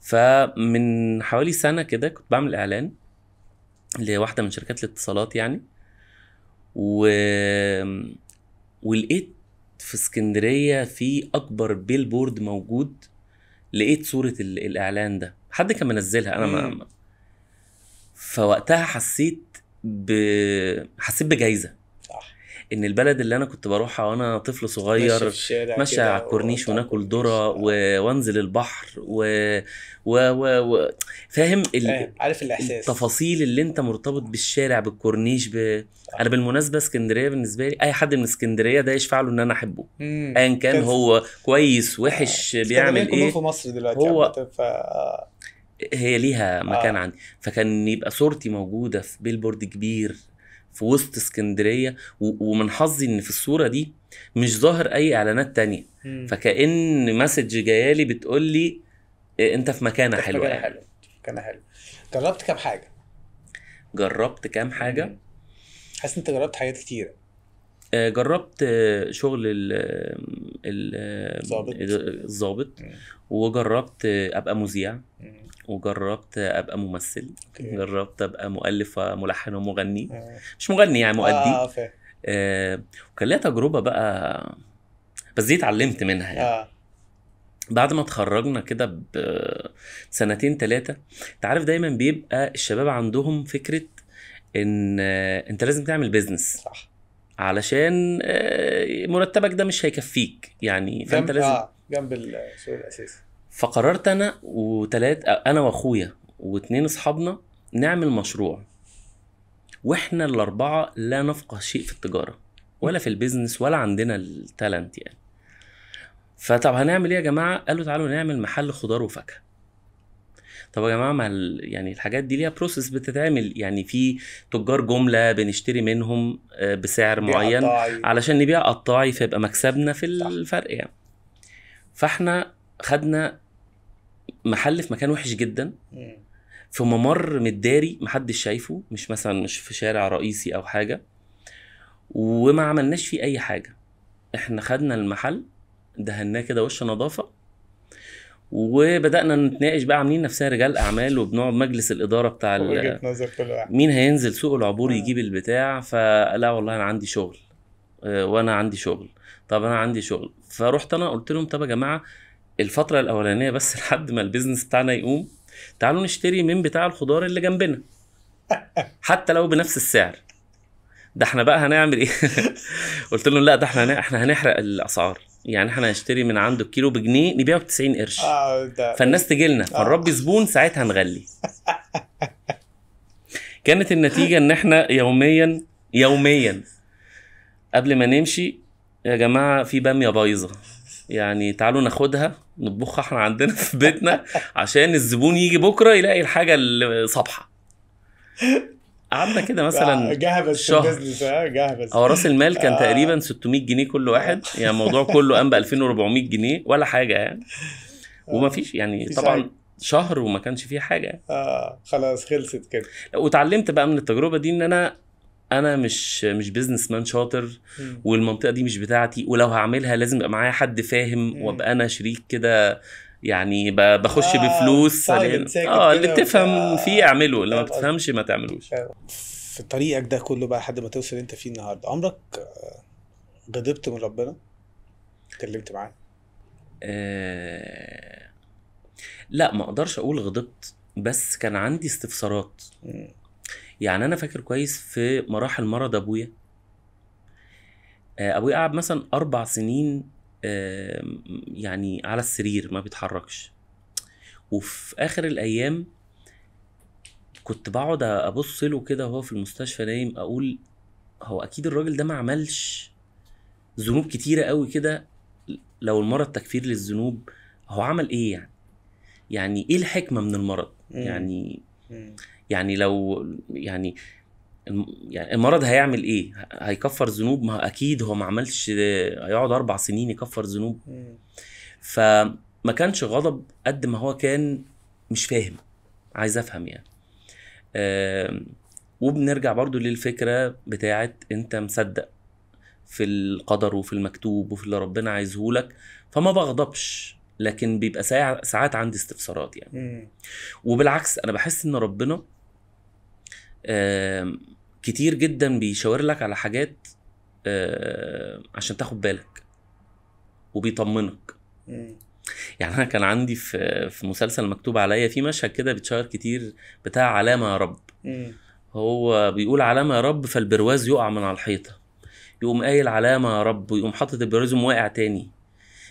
فمن حوالي سنه كده كنت بعمل اعلان لواحده من شركات الاتصالات يعني و ولقيت في اسكندريه في اكبر بيل بورد موجود لقيت صوره الاعلان ده حد كان منزلها انا ما فوقتها حسيت ب... حسيت بجايزه ان البلد اللي انا كنت بروحها وانا طفل صغير ماشي على الكورنيش وناكل ذره و... آه. وانزل البحر و, و... و... و... فاهم ال... عارف الاحساس التفاصيل اللي انت مرتبط بالشارع بالكورنيش ب... انا بالمناسبه اسكندريه بالنسبه لي اي حد من اسكندريه ده يشفع له ان انا احبه ايا كان هو كويس وحش آه. بيعمل ايه في
مصر دلوقتي هو ف... هي
ليها مكان آه. عندي فكان يبقى صورتي موجوده في بيلبورد كبير في وسط اسكندريه ومن حظي ان في الصوره دي مش ظاهر اي اعلانات تانية مم. فكان مسج جايالي بتقول لي إيه، انت في مكانه حلوه مكانه يعني.
حلوه مكانه حلوه جربت كام حاجه
جربت كام
حاجه حاسس انت جربت حاجات كتيره
آه، جربت آه، شغل الظابط آه، الظابط وجربت ابقى مذيع وجربت ابقى ممثل أوكي. جربت ابقى مؤلف وملحن ومغني آه. مش مغني يعني مؤدي آه فيه. آه،, آه وكان ليا تجربه بقى بس دي اتعلمت منها يعني آه. بعد ما اتخرجنا كده بسنتين ثلاثه انت عارف دايما بيبقى الشباب عندهم فكره ان آه، انت لازم تعمل بيزنس صح علشان آه، مرتبك ده مش هيكفيك يعني فانت لازم آه.
جنب السوق الاساسي
فقررت انا وتلات انا واخويا واتنين اصحابنا نعمل مشروع واحنا الاربعه لا نفقه شيء في التجاره ولا في البيزنس ولا عندنا التالنت يعني فطب هنعمل ايه يا جماعه قالوا تعالوا نعمل محل خضار وفاكهه طب يا جماعه ما يعني الحاجات دي ليها بروسيس بتتعمل يعني في تجار جمله بنشتري منهم آه، بسعر معين علشان نبيع قطاعي فيبقى مكسبنا في الفرق يعني فاحنا خدنا محل في مكان وحش جدا في ممر متداري محدش شايفه مش مثلا مش في شارع رئيسي او حاجه وما عملناش فيه اي حاجه احنا خدنا المحل دهناه كده وش نظافه وبدانا نتناقش بقى عاملين نفسنا رجال اعمال وبنقعد مجلس الاداره بتاع وجهه نظر كل واحد مين هينزل سوق العبور آه. يجيب البتاع فلا والله انا عندي شغل آه، وانا عندي شغل طب انا عندي شغل فرحت انا قلت لهم طب يا جماعه الفتره الاولانيه بس لحد ما البيزنس بتاعنا يقوم تعالوا نشتري من بتاع الخضار اللي جنبنا حتى لو بنفس السعر ده احنا بقى هنعمل ايه قلت لهم لا ده احنا احنا هنحرق الاسعار يعني احنا هنشتري من عنده الكيلو بجنيه نبيعه ب 90 قرش
آه، فالناس تجي
لنا آه. فنربي زبون ساعتها نغلي كانت النتيجه ان احنا يوميا يوميا قبل ما نمشي يا جماعه في باميه بايظه يعني تعالوا ناخدها نطبخها احنا عندنا في بيتنا عشان الزبون يجي بكره يلاقي الحاجه الصبحه قعدنا كده مثلا آه، جهبس شهر
آه، جهبس هو راس المال آه. كان تقريبا
600 جنيه كل واحد يعني الموضوع كله قام ب 2400 جنيه ولا حاجه يعني وما فيش يعني طبعا شهر وما كانش فيه حاجه يعني. اه خلاص خلصت كده وتعلمت بقى من التجربه دي ان انا انا مش مش بزنس مان شاطر والمنطقه دي مش بتاعتي ولو هعملها لازم يبقى معايا حد فاهم وابقى انا شريك كده يعني بخش آه بفلوس اه اللي بتفهم فيه اعمله اللي ما بتفهمش ما تعملوش
في طريقك ده كله بقى لحد ما توصل انت فيه النهارده عمرك آه، غضبت من ربنا اتكلمت معاه
آه... لا ما اقدرش اقول غضبت بس كان عندي استفسارات يعني انا فاكر كويس في مراحل مرض ابويا آه، ابويا قعد مثلا اربع سنين يعني على السرير ما بيتحركش وفي اخر الايام كنت بقعد ابص له كده وهو في المستشفى نايم اقول هو اكيد الراجل ده ما عملش ذنوب كتيره قوي كده لو المرض تكفير للذنوب هو عمل ايه يعني يعني ايه الحكمه من المرض يعني يعني لو يعني يعني المرض هيعمل ايه؟ هيكفر ذنوب ما اكيد هو ما عملش هيقعد اربع سنين يكفر ذنوب فما كانش غضب قد ما هو كان مش فاهم عايز افهم يعني آه وبنرجع برضو للفكرة بتاعت انت مصدق في القدر وفي المكتوب وفي اللي ربنا عايزه لك فما بغضبش لكن بيبقى ساعات عندي استفسارات يعني وبالعكس انا بحس ان ربنا كتير جدا بيشاور لك على حاجات عشان تاخد بالك وبيطمنك يعني انا كان عندي في في مسلسل مكتوب عليا في مشهد كده بيتشاور كتير بتاع علامه يا رب هو بيقول علامه يا رب فالبرواز يقع من على الحيطه يقوم قايل علامه يا رب ويقوم حاطط البرواز واقع تاني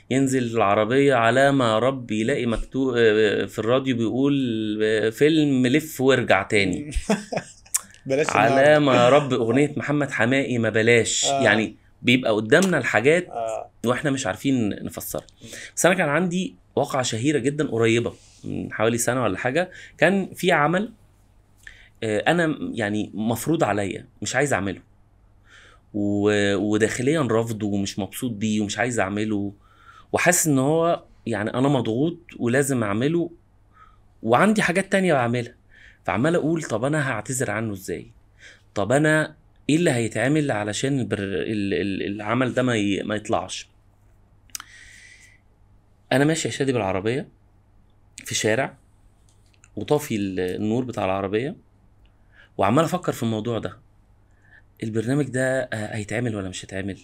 ينزل العربية علامة يا رب يلاقي مكتوب آه، آه، في الراديو بيقول آه، فيلم لف وارجع تاني
بلاش علامه يا
رب اغنيه محمد حماقي ما بلاش آه. يعني بيبقى قدامنا الحاجات آه. واحنا مش عارفين نفسرها بس انا كان عندي واقعه شهيره جدا قريبه من حوالي سنه ولا حاجه كان في عمل آه، انا يعني مفروض عليا مش عايز اعمله وداخليا رافضه ومش مبسوط بيه ومش عايز اعمله وحاسس ان هو يعني انا مضغوط ولازم اعمله وعندي حاجات تانية بعملها فعمال اقول طب انا هعتذر عنه ازاي طب انا ايه اللي هيتعمل علشان البر... العمل ده ما, ي... ما يطلعش انا ماشي يا شادي بالعربيه في شارع وطافي النور بتاع العربيه وعمال افكر في الموضوع ده البرنامج ده هيتعمل ولا مش هيتعمل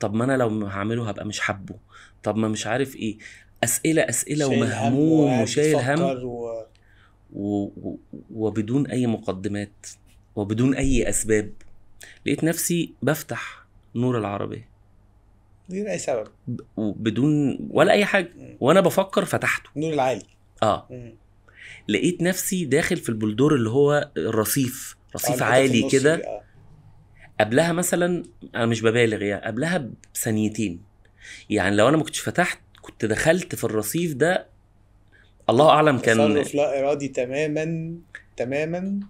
طب ما انا لو هعمله هبقى مش حابه طب ما مش عارف ايه اسئله اسئله ومهموم وشايل هم و... وبدون اي مقدمات وبدون اي اسباب لقيت نفسي بفتح نور العربيه بدون اي سبب بدون ولا اي حاجه وانا بفكر فتحته نور العالي اه مم. لقيت نفسي داخل في البلدور اللي هو الرصيف رصيف آه عالي كده آه. قبلها مثلا انا مش ببالغ يعني قبلها بثانيتين يعني لو انا ما كنتش فتحت كنت دخلت في الرصيف ده الله اعلم كان تصرف
لا ارادي تماما تماما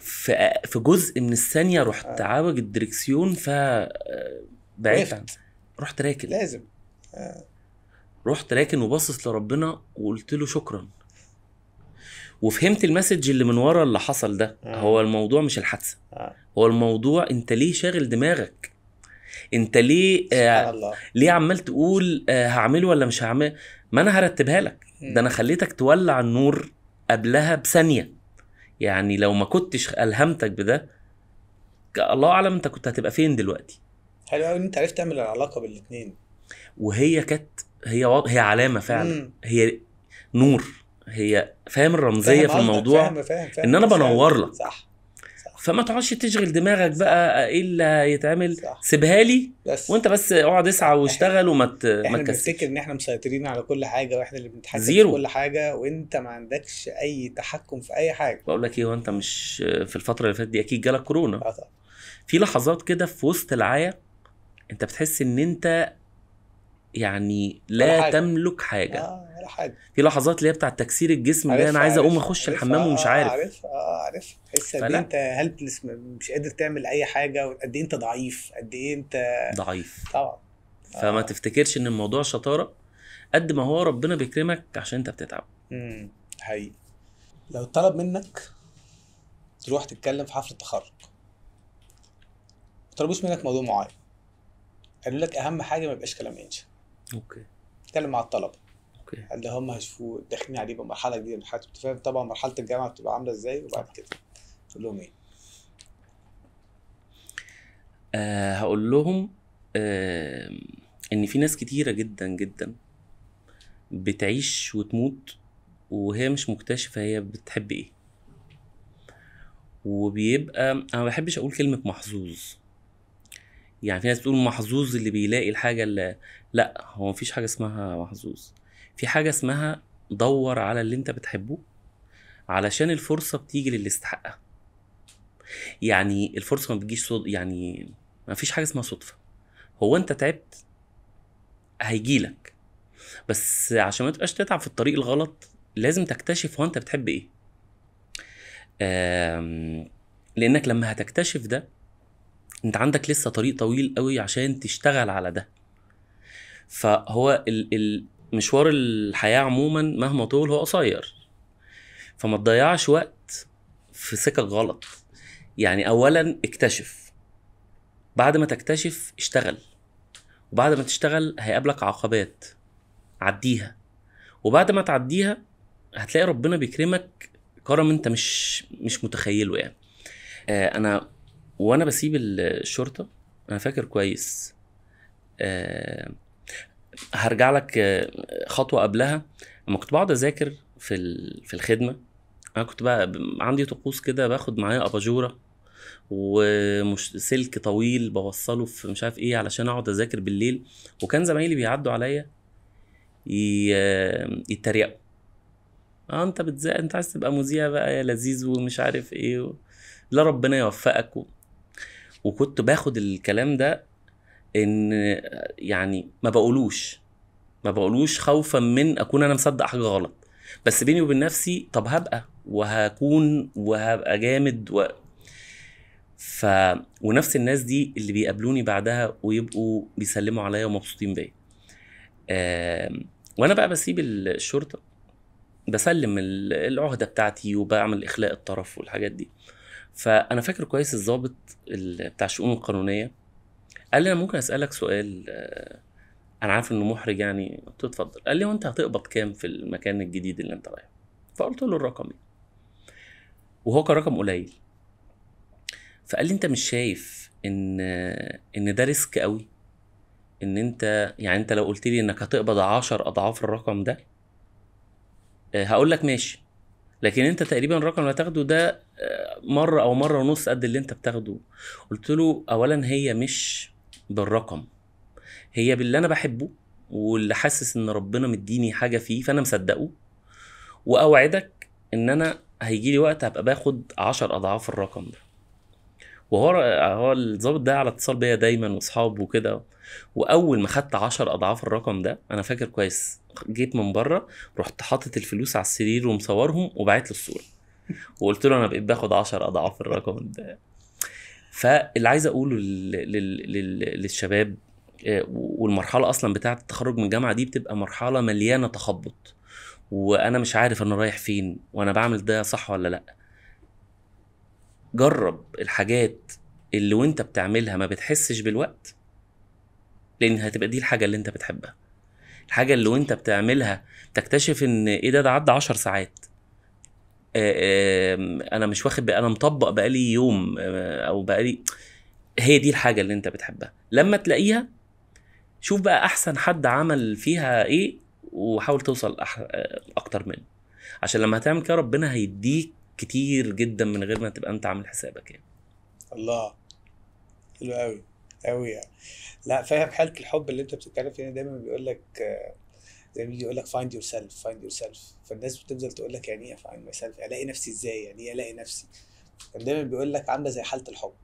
في في جزء من الثانيه رحت آه. عاوج الدريكسيون ف آه، بعدت رحت راكن لازم آه. رحت راكن وبصص لربنا وقلت له شكرا وفهمت المسج اللي من ورا اللي حصل ده آه. هو الموضوع مش الحادثه آه. هو الموضوع انت ليه شاغل دماغك انت ليه آه الله. ليه عمال تقول آه هعمله ولا مش هعمله ما انا هرتبها لك ده انا خليتك تولع النور قبلها بثانيه يعني لو ما كنتش الهمتك بده الله اعلم انت كنت هتبقى فين دلوقتي
حلو قوي ان انت عرفت تعمل العلاقه بالاثنين
وهي كانت هي وض... هي علامه فعلا مم. هي نور هي فاهم الرمزيه فاهم في الموضوع فاهم فاهم فاهم ان انا بنور لك صح فما تقعدش تشغل دماغك بقى ايه اللي هيتعمل سيبها لي وانت بس اقعد اسعى واشتغل وما تكسبش احنا بنفتكر
ان احنا مسيطرين على كل حاجه واحنا اللي بنتحكم في كل حاجه وانت ما عندكش اي تحكم في اي حاجه
بقول لك ايه وانت مش في الفتره اللي فاتت دي اكيد جالك كورونا أه في لحظات كده في وسط العيا انت بتحس ان انت يعني لا حاجة. تملك حاجه آه حاجه في لحظات اللي هي بتاع تكسير الجسم اللي انا عايز اقوم اخش الحمام ومش عارف عارف
اه عارف تحس قد إيه انت هلبلس مش قادر تعمل اي حاجه قد ايه انت ضعيف قد ايه انت ضعيف طبعا آه. فما
تفتكرش ان الموضوع شطاره قد ما هو ربنا بيكرمك عشان انت بتتعب
امم حقيقي لو طلب منك تروح تتكلم في حفله التخرج ما طلبوش منك موضوع معين قالوا لك اهم حاجه ما يبقاش كلام انشا اوكي اتكلم مع الطلبه اوكي اللي هم هيشوفوا داخلين عليه بمرحله جديده من حياتهم انت فاهم طبعا مرحله الجامعه بتبقى عامله ازاي وبعد كده تقول لهم ايه؟
أه هقول لهم أه ان في ناس كتيره جدا جدا بتعيش وتموت وهي مش مكتشفه هي بتحب ايه وبيبقى انا ما بحبش اقول كلمه محظوظ يعني في ناس بتقول محظوظ اللي بيلاقي الحاجه اللي لا هو مفيش حاجه اسمها محظوظ في حاجه اسمها دور على اللي انت بتحبه علشان الفرصه بتيجي للي استحقها يعني الفرصه ما بتجيش صد... يعني ما فيش حاجه اسمها صدفه هو انت تعبت هيجيلك بس عشان ما تبقاش تتعب في الطريق الغلط لازم تكتشف هو انت بتحب ايه لانك لما هتكتشف ده انت عندك لسه طريق طويل قوي عشان تشتغل على ده فهو مشوار الحياه عموما مهما طول هو قصير فما تضيعش وقت في سكك غلط يعني اولا اكتشف بعد ما تكتشف اشتغل وبعد ما تشتغل هيقابلك عقبات عديها وبعد ما تعديها هتلاقي ربنا بيكرمك كرم انت مش مش متخيله يعني آه انا وانا بسيب الشرطه انا فاكر كويس أه هرجع لك آه، خطوه قبلها لما كنت بقعد اذاكر في في الخدمه انا كنت بقى عندي طقوس كده باخد معايا اباجوره ومش سلك طويل بوصله في مش عارف ايه علشان اقعد اذاكر بالليل وكان زمايلي بيعدوا عليا آه، يتريقوا اه انت بتز... انت عايز تبقى مذيع بقى يا لذيذ ومش عارف ايه و... لا ربنا يوفقك و... وكنت باخد الكلام ده ان يعني ما بقولوش ما بقولوش خوفا من اكون انا مصدق حاجه غلط بس بيني وبين نفسي طب هبقى وهكون وهبقى جامد و... ف ونفس الناس دي اللي بيقابلوني بعدها ويبقوا بيسلموا عليا ومبسوطين بيا آه... وانا بقى بسيب الشرطه بسلم العهده بتاعتي وبعمل اخلاء الطرف والحاجات دي فانا فاكر كويس الضابط بتاع الشؤون القانونيه قال لي انا ممكن اسالك سؤال آه، انا عارف انه محرج يعني قلت له اتفضل قال لي وانت هتقبض كام في المكان الجديد اللي انت رايحه فقلت له الرقم يعني. وهو كان رقم قليل فقال لي انت مش شايف ان آه، ان ده ريسك قوي ان انت يعني انت لو قلت لي انك هتقبض 10 اضعاف الرقم ده آه، هقول لك ماشي لكن انت تقريبا الرقم اللي هتاخده ده آه، مره او مره ونص قد اللي انت بتاخده قلت له اولا هي مش بالرقم هي باللي انا بحبه واللي حاسس ان ربنا مديني حاجه فيه فانا مصدقه واوعدك ان انا هيجي لي وقت هبقى باخد عشر اضعاف الرقم ده وهو هو الظابط ده على اتصال بيا دايما واصحابه وكده واول ما خدت 10 اضعاف الرقم ده انا فاكر كويس جيت من بره رحت حاطط الفلوس على السرير ومصورهم وبعت له الصوره وقلت له انا بقيت باخد 10 اضعاف الرقم ده فاللي عايز اقوله للشباب آه، والمرحله اصلا بتاعه التخرج من الجامعه دي بتبقى مرحله مليانه تخبط وانا مش عارف انا رايح فين وانا بعمل ده صح ولا لا جرب الحاجات اللي وانت بتعملها ما بتحسش بالوقت لان هتبقى دي الحاجه اللي انت بتحبها الحاجه اللي وانت بتعملها تكتشف ان ايه ده ده عدى 10 ساعات آه، آه، انا مش واخد انا مطبق بقالي يوم آه، او بقالي هي دي الحاجه اللي انت بتحبها لما تلاقيها شوف بقى احسن حد عمل فيها ايه وحاول توصل أح... اكتر منه عشان لما هتعمل كده ربنا هيديك كتير جدا من غير ما تبقى انت عامل حسابك يعني
الله حلو قوي قوي يعني لا فاهم حاله الحب اللي انت بتتكلم فيها يعني دايما بيقول لك زي ما بيقول لك فايند يور سيلف فايند يور سيلف فالناس بتفضل تقول لك يعني ايه فايند ماي سيلف الاقي نفسي ازاي يعني ايه الاقي نفسي يعني دايما بيقول لك عامله زي حاله الحب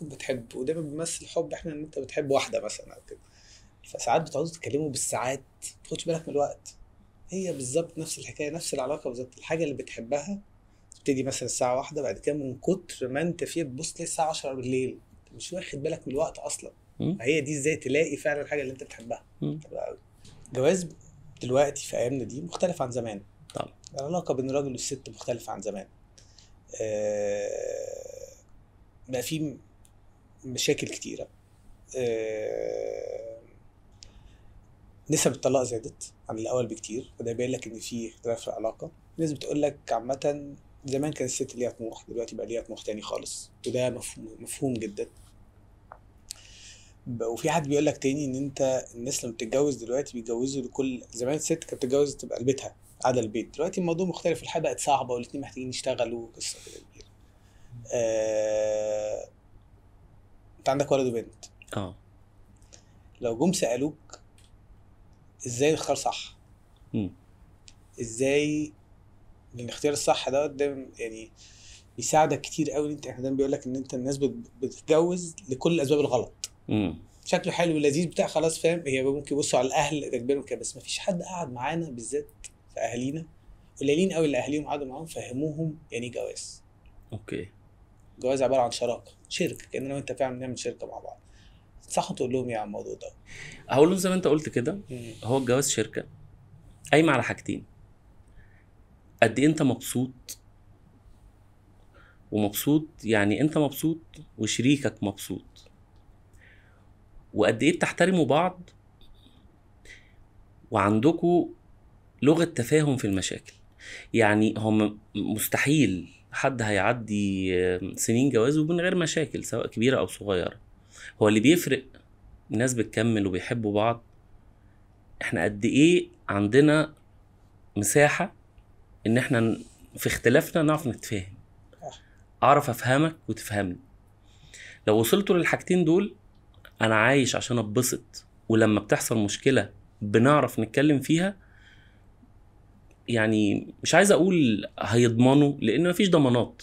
كنت بتحب ودايما بيمثل الحب احنا ان انت بتحب واحده مثلا او كده فساعات بتقعدوا تتكلموا بالساعات ما تاخدش بالك من الوقت هي بالظبط نفس الحكايه نفس العلاقه بالظبط الحاجه اللي بتحبها تبتدي مثلا الساعه واحدة بعد كده من كتر ما انت فيه تبص ليه الساعه 10 بالليل انت مش واخد بالك من الوقت اصلا هي دي ازاي تلاقي فعلا الحاجه اللي انت بتحبها جواز دلوقتي في ايامنا دي مختلف عن زمان طبعا العلاقه بين الراجل والست مختلفه عن زمان آه، بقى في مشاكل كتيره نسب آه، الطلاق زادت عن الاول بكتير وده يبين لك ان في اختلاف في العلاقه ناس بتقول لك عامه زمان كان الست ليها طموح دلوقتي بقى ليها طموح تاني خالص وده مفهوم مفهوم جدا وفي حد بيقول لك تاني ان انت الناس لما بتتجوز دلوقتي بيتجوزوا لكل زمان الست كانت بتتجوز تبقى لبيتها قاعده البيت دلوقتي الموضوع مختلف الحياه بقت صعبه والاثنين محتاجين يشتغلوا قصه كده كبيره آه... انت عندك ولد وبنت اه لو جم سالوك ازاي تختار صح مم. ازاي الاختيار الصح ده دايما يعني بيساعدك كتير قوي ان انت احنا دايما بيقول لك ان انت الناس بتتجوز لكل الاسباب الغلط امم شكله حلو ولذيذ بتاع خلاص فاهم هي ممكن يبصوا على الاهل تكبيرهم كده بس ما فيش حد قعد معانا بالذات في اهالينا قليلين قوي اللي اهاليهم قعدوا معاهم فهموهم يعني ايه جواز اوكي جواز عباره عن شراكه شركه كان انا وانت فعلا بنعمل شركه مع بعض صح تقول لهم ايه على الموضوع ده
هقول لهم زي ما انت قلت كده هو الجواز شركه قايمه على حاجتين قد ايه انت مبسوط ومبسوط يعني انت مبسوط وشريكك مبسوط وقد ايه بتحترموا بعض وعندكوا لغة تفاهم في المشاكل يعني هم مستحيل حد هيعدي سنين جوازه من غير مشاكل سواء كبيرة أو صغيرة هو اللي بيفرق الناس بتكمل وبيحبوا بعض احنا قد ايه عندنا مساحة ان احنا في اختلافنا نعرف نتفاهم اعرف افهمك وتفهمني لو وصلت للحاجتين دول انا عايش عشان اتبسط ولما بتحصل مشكله بنعرف نتكلم فيها يعني مش عايز اقول هيضمنوا لان مفيش ضمانات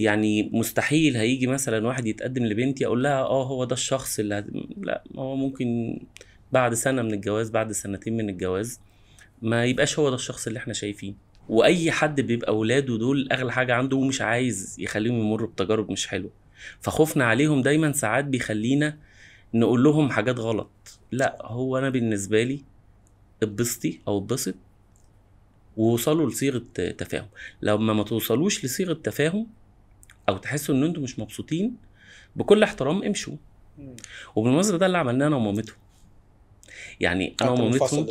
يعني مستحيل هيجي مثلا واحد يتقدم لبنتي اقول لها اه هو ده الشخص اللي هد... لا هو ممكن بعد سنه من الجواز بعد سنتين من الجواز ما يبقاش هو ده الشخص اللي احنا شايفينه واي حد بيبقى اولاده دول اغلى حاجه عنده ومش عايز يخليهم يمروا بتجارب مش حلوه فخوفنا عليهم دايما ساعات بيخلينا نقول لهم حاجات غلط لا هو انا بالنسبه لي اتبسطي او اتبسط ووصلوا لصيغه تفاهم لما ما توصلوش لصيغه تفاهم او تحسوا ان انتم مش مبسوطين بكل احترام امشوا وبالمناسبه ده اللي عملناه انا ومامتهم يعني انا ومامتهم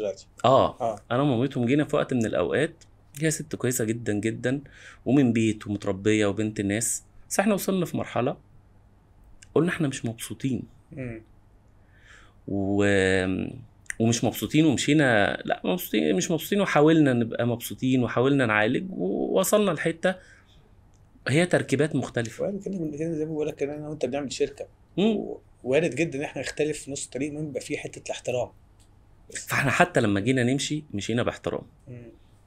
اه, آه. انا ومامتهم جينا في وقت من الاوقات هي ست كويسه جدا جدا ومن بيت ومتربيه وبنت ناس بس احنا وصلنا في مرحله قلنا احنا مش مبسوطين و... ومش مبسوطين ومشينا لا مبسوطين مش مبسوطين وحاولنا نبقى مبسوطين وحاولنا نعالج ووصلنا لحته هي تركيبات مختلفه وانا
كان زي ما بقول لك انا وانت بنعمل شركه وارد جدا ان احنا نختلف في نص الطريق ما يبقى في حته الاحترام
فاحنا حتى لما جينا نمشي مشينا باحترام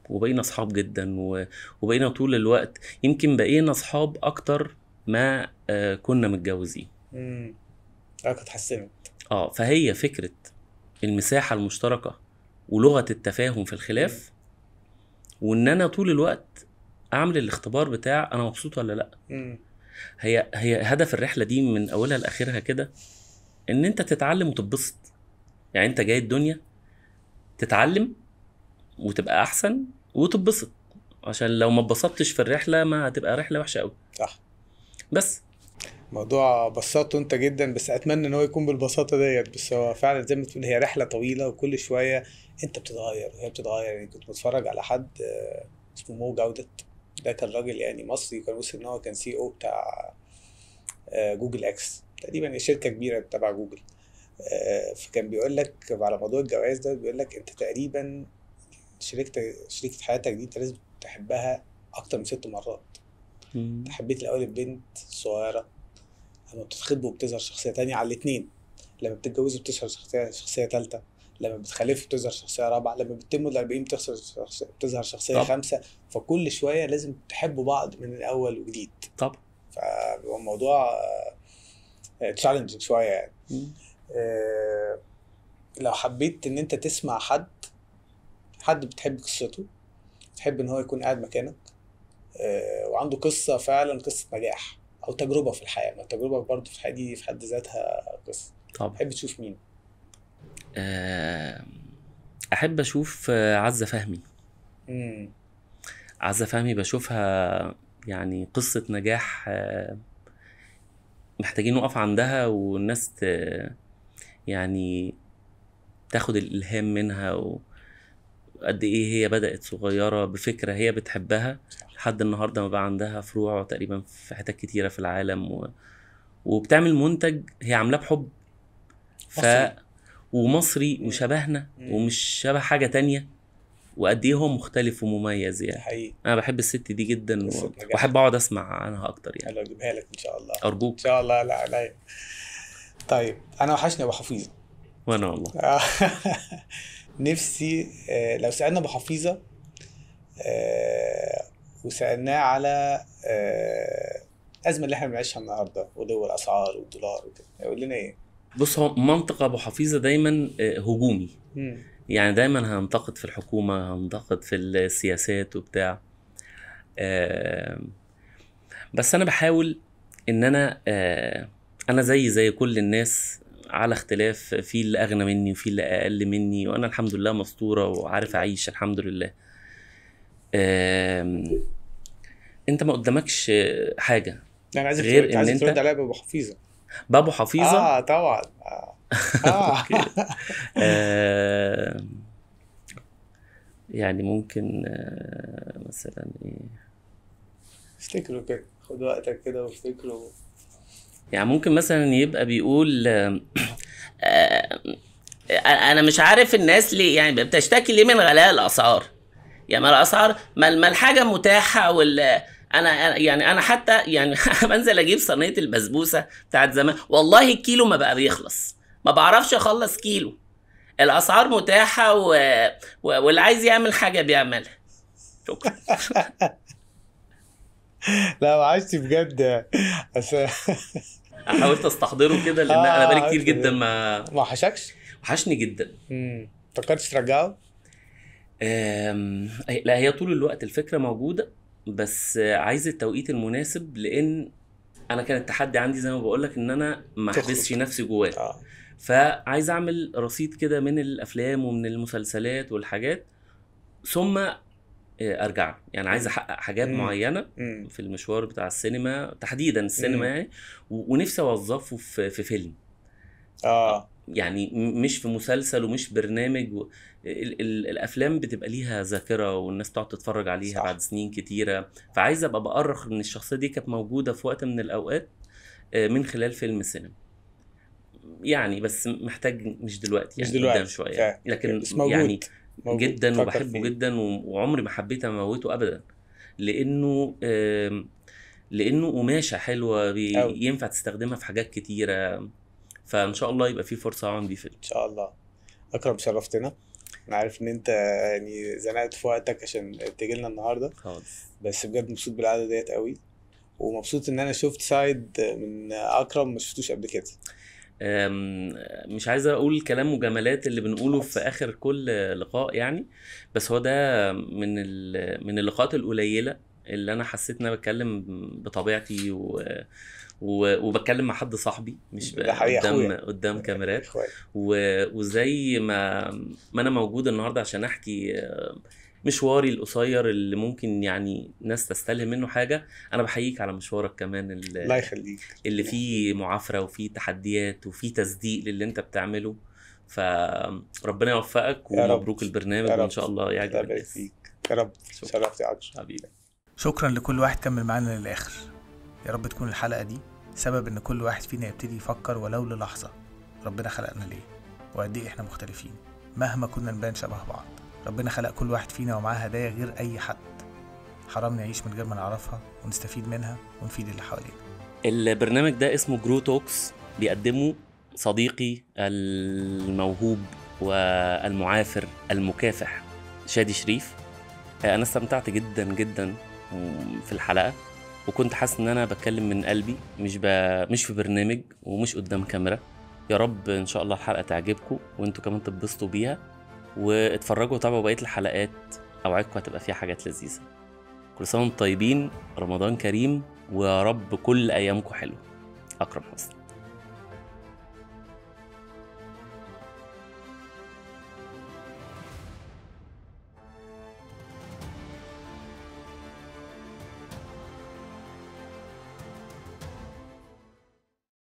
وبقينا اصحاب جدا وبقينا طول الوقت يمكن بقينا اصحاب اكتر ما آه، كنا متجوزين
امم اتحسنت
اه فهي فكره المساحه المشتركه ولغه التفاهم في الخلاف وان انا طول الوقت اعمل الاختبار بتاع انا مبسوط ولا لا هي هي هدف الرحله دي من اولها لاخرها كده ان انت تتعلم وتتبسط يعني انت جاي الدنيا تتعلم وتبقى احسن وتتبسط عشان لو ما اتبسطتش في الرحله ما هتبقى رحله وحشه قوي صح
بس موضوع بسطته انت جدا بس اتمنى ان هو يكون بالبساطه ديت بس هو فعلا زي ما تقول هي رحله طويله وكل شويه انت بتتغير وهي بتتغير يعني كنت بتفرج على حد آه، اسمه مو جودت ده كان راجل يعني مصري كان وصل ان هو كان سي او بتاع آه، جوجل اكس تقريبا شركه كبيره تبع جوجل آه، فكان بيقول لك على موضوع الجواز ده بيقول لك انت تقريبا شريكتك شريكه حياتك دي انت لازم تحبها اكتر من ست مرات انت حبيت الاول البنت الصغيره لما بتتخطبوا بتظهر شخصيه تانية على الاثنين لما بتتجوزوا بتظهر شخصيه شخصيه ثالثه لما بتخلفوا بتظهر شخصيه رابعه لما بتتموا ال 40 بتظهر شخصيه بتظهر شخصيه خامسه فكل شويه لازم تحبوا بعض من الاول وجديد طب فالموضوع تشالنج آه، شويه يعني آه، لو حبيت ان انت تسمع حد حد بتحب قصته بتحب ان هو يكون قاعد مكانك آه، وعنده قصه فعلا قصه نجاح او تجربه في الحياه ما التجربه برضه في الحياه دي في حد ذاتها قصه طب تحب تشوف مين
احب اشوف آه، عزه فهمي امم عزه فهمي بشوفها يعني قصه نجاح آه، محتاجين نقف عندها والناس يعني تاخد الالهام منها و... قد ايه هي بدات صغيره بفكره هي بتحبها لحد النهارده ما بقى عندها فروع تقريبا في حتت كتيره في العالم و... وبتعمل منتج هي عاملاه بحب ف ومصري وشبهنا ومش شبه حاجه تانية وقد ايه هو مختلف ومميز يعني حقيقي. انا بحب الست دي جدا و... واحب اقعد اسمع عنها اكتر يعني انا
اجيبها لك ان شاء الله ارجوك ان شاء الله لا لا طيب انا وحشني ابو حفيظ وانا والله نفسي آه، لو سالنا ابو حفيظه آه، وسالناه على الازمه آه، اللي احنا بنعيشها النهارده ودول الاسعار والدولار وكده يقول لنا ايه؟
بص هو منطق ابو حفيظه دايما هجومي م. يعني دايما هنتقد في الحكومه هنتقد في السياسات وبتاع بس انا بحاول ان انا انا زي زي كل الناس على اختلاف في اللي اغنى مني وفي اللي اقل مني وانا الحمد لله مستوره وعارف اعيش الحمد لله انت ما قدامكش حاجه انا عايزك غير ان عايز ترد عليا
بابو حفيظه
بابو حفيظه اه
طبعا اه,
آه. يعني ممكن آه مثلا ايه
افتكره كده خد وقتك كده وافتكره
يعني ممكن مثلا يبقى بيقول آه، آه، انا مش عارف الناس ليه يعني بتشتكي ليه من غلاء الاسعار يعني ما الاسعار ما الحاجه متاحه وال انا يعني انا حتى يعني بنزل اجيب صينيه البسبوسه بتاعت زمان والله الكيلو ما بقى بيخلص ما بعرفش اخلص كيلو الاسعار متاحه و... و... واللي عايز يعمل حاجه بيعملها شكرا
لا وحشتي بجد أس...
حاولت استحضره كده لان آه انا بقالي كتير جدا ما ما وحشكش؟ وحشني جدا امم فكرتش ترجعه؟ أم... لا هي طول الوقت الفكره موجوده بس عايز التوقيت المناسب لان انا كان التحدي عندي زي ما بقول لك ان انا ما احبسش نفسي جواه آه. فعايز اعمل رصيد كده من الافلام ومن المسلسلات والحاجات ثم آه، ارجع له يعني عايز احقق حاجات مم. معينه مم. في المشوار بتاع السينما تحديدا السينما مم. يعني ونفسي اوظفه في, في فيلم اه يعني مش في مسلسل ومش برنامج و... ال ال الافلام بتبقى ليها ذاكره والناس تقعد تتفرج عليها صح. بعد سنين كتيره فعايز ابقى بأرخ ان الشخصيه دي كانت موجوده في وقت من الاوقات آه، من خلال فيلم سينما يعني بس محتاج مش دلوقتي يعني مش دلوقتي شويه لكن يعني جدا وبحبه جدا وعمري ما حبيت اموته ابدا لانه لانه قماشه حلوه ينفع تستخدمها في حاجات كتيره فان شاء الله يبقى في فرصه عندي بيه فيلم ان شاء الله اكرم شرفتنا
انا عارف ان انت يعني زنقت في وقتك عشان تيجي لنا النهارده خالص بس بجد مبسوط بالقعده ديت قوي ومبسوط ان انا شفت سايد من اكرم ما شفتوش قبل كده
مش عايز اقول كلام وجمالات اللي بنقوله في اخر كل لقاء يعني بس هو ده من من اللقاءات القليله اللي انا حسيت ان انا بتكلم بطبيعتي و... وبتكلم مع حد صاحبي مش قدام قدام كاميرات وزي ما ما انا موجود النهارده عشان احكي مشواري القصير اللي ممكن يعني ناس تستلهم منه حاجه انا بحييك على مشوارك كمان الله يخليك اللي فيه معافره وفيه تحديات وفيه تصديق للي انت بتعمله فربنا يوفقك ومبروك البرنامج وان شاء الله يعجبك الله
يبارك فيك يا رب شرفت يا حبيبي شكرا لكل واحد كمل معانا للاخر يا رب تكون الحلقه دي سبب ان كل واحد فينا يبتدي يفكر ولو للحظه ربنا خلقنا ليه وقد ايه احنا مختلفين مهما كنا نبان شبه بعض ربنا خلق كل واحد فينا ومعاه هدايا غير أي حد حرام نعيش من غير ما نعرفها ونستفيد منها ونفيد اللي حوالينا
البرنامج ده اسمه جرو توكس بيقدمه صديقي الموهوب والمعافر المكافح شادي شريف آه، انا استمتعت جدا جدا في الحلقه وكنت حاسس ان انا بتكلم من قلبي مش ب... مش في برنامج ومش قدام كاميرا يا رب ان شاء الله الحلقه تعجبكم وانتوا كمان تتبسطوا بيها واتفرجوا وتابعوا بقيه الحلقات اوعدكم هتبقى فيها حاجات لذيذه كل سنه وانتم طيبين رمضان كريم ويا رب كل ايامكم حلوه اكرم حسني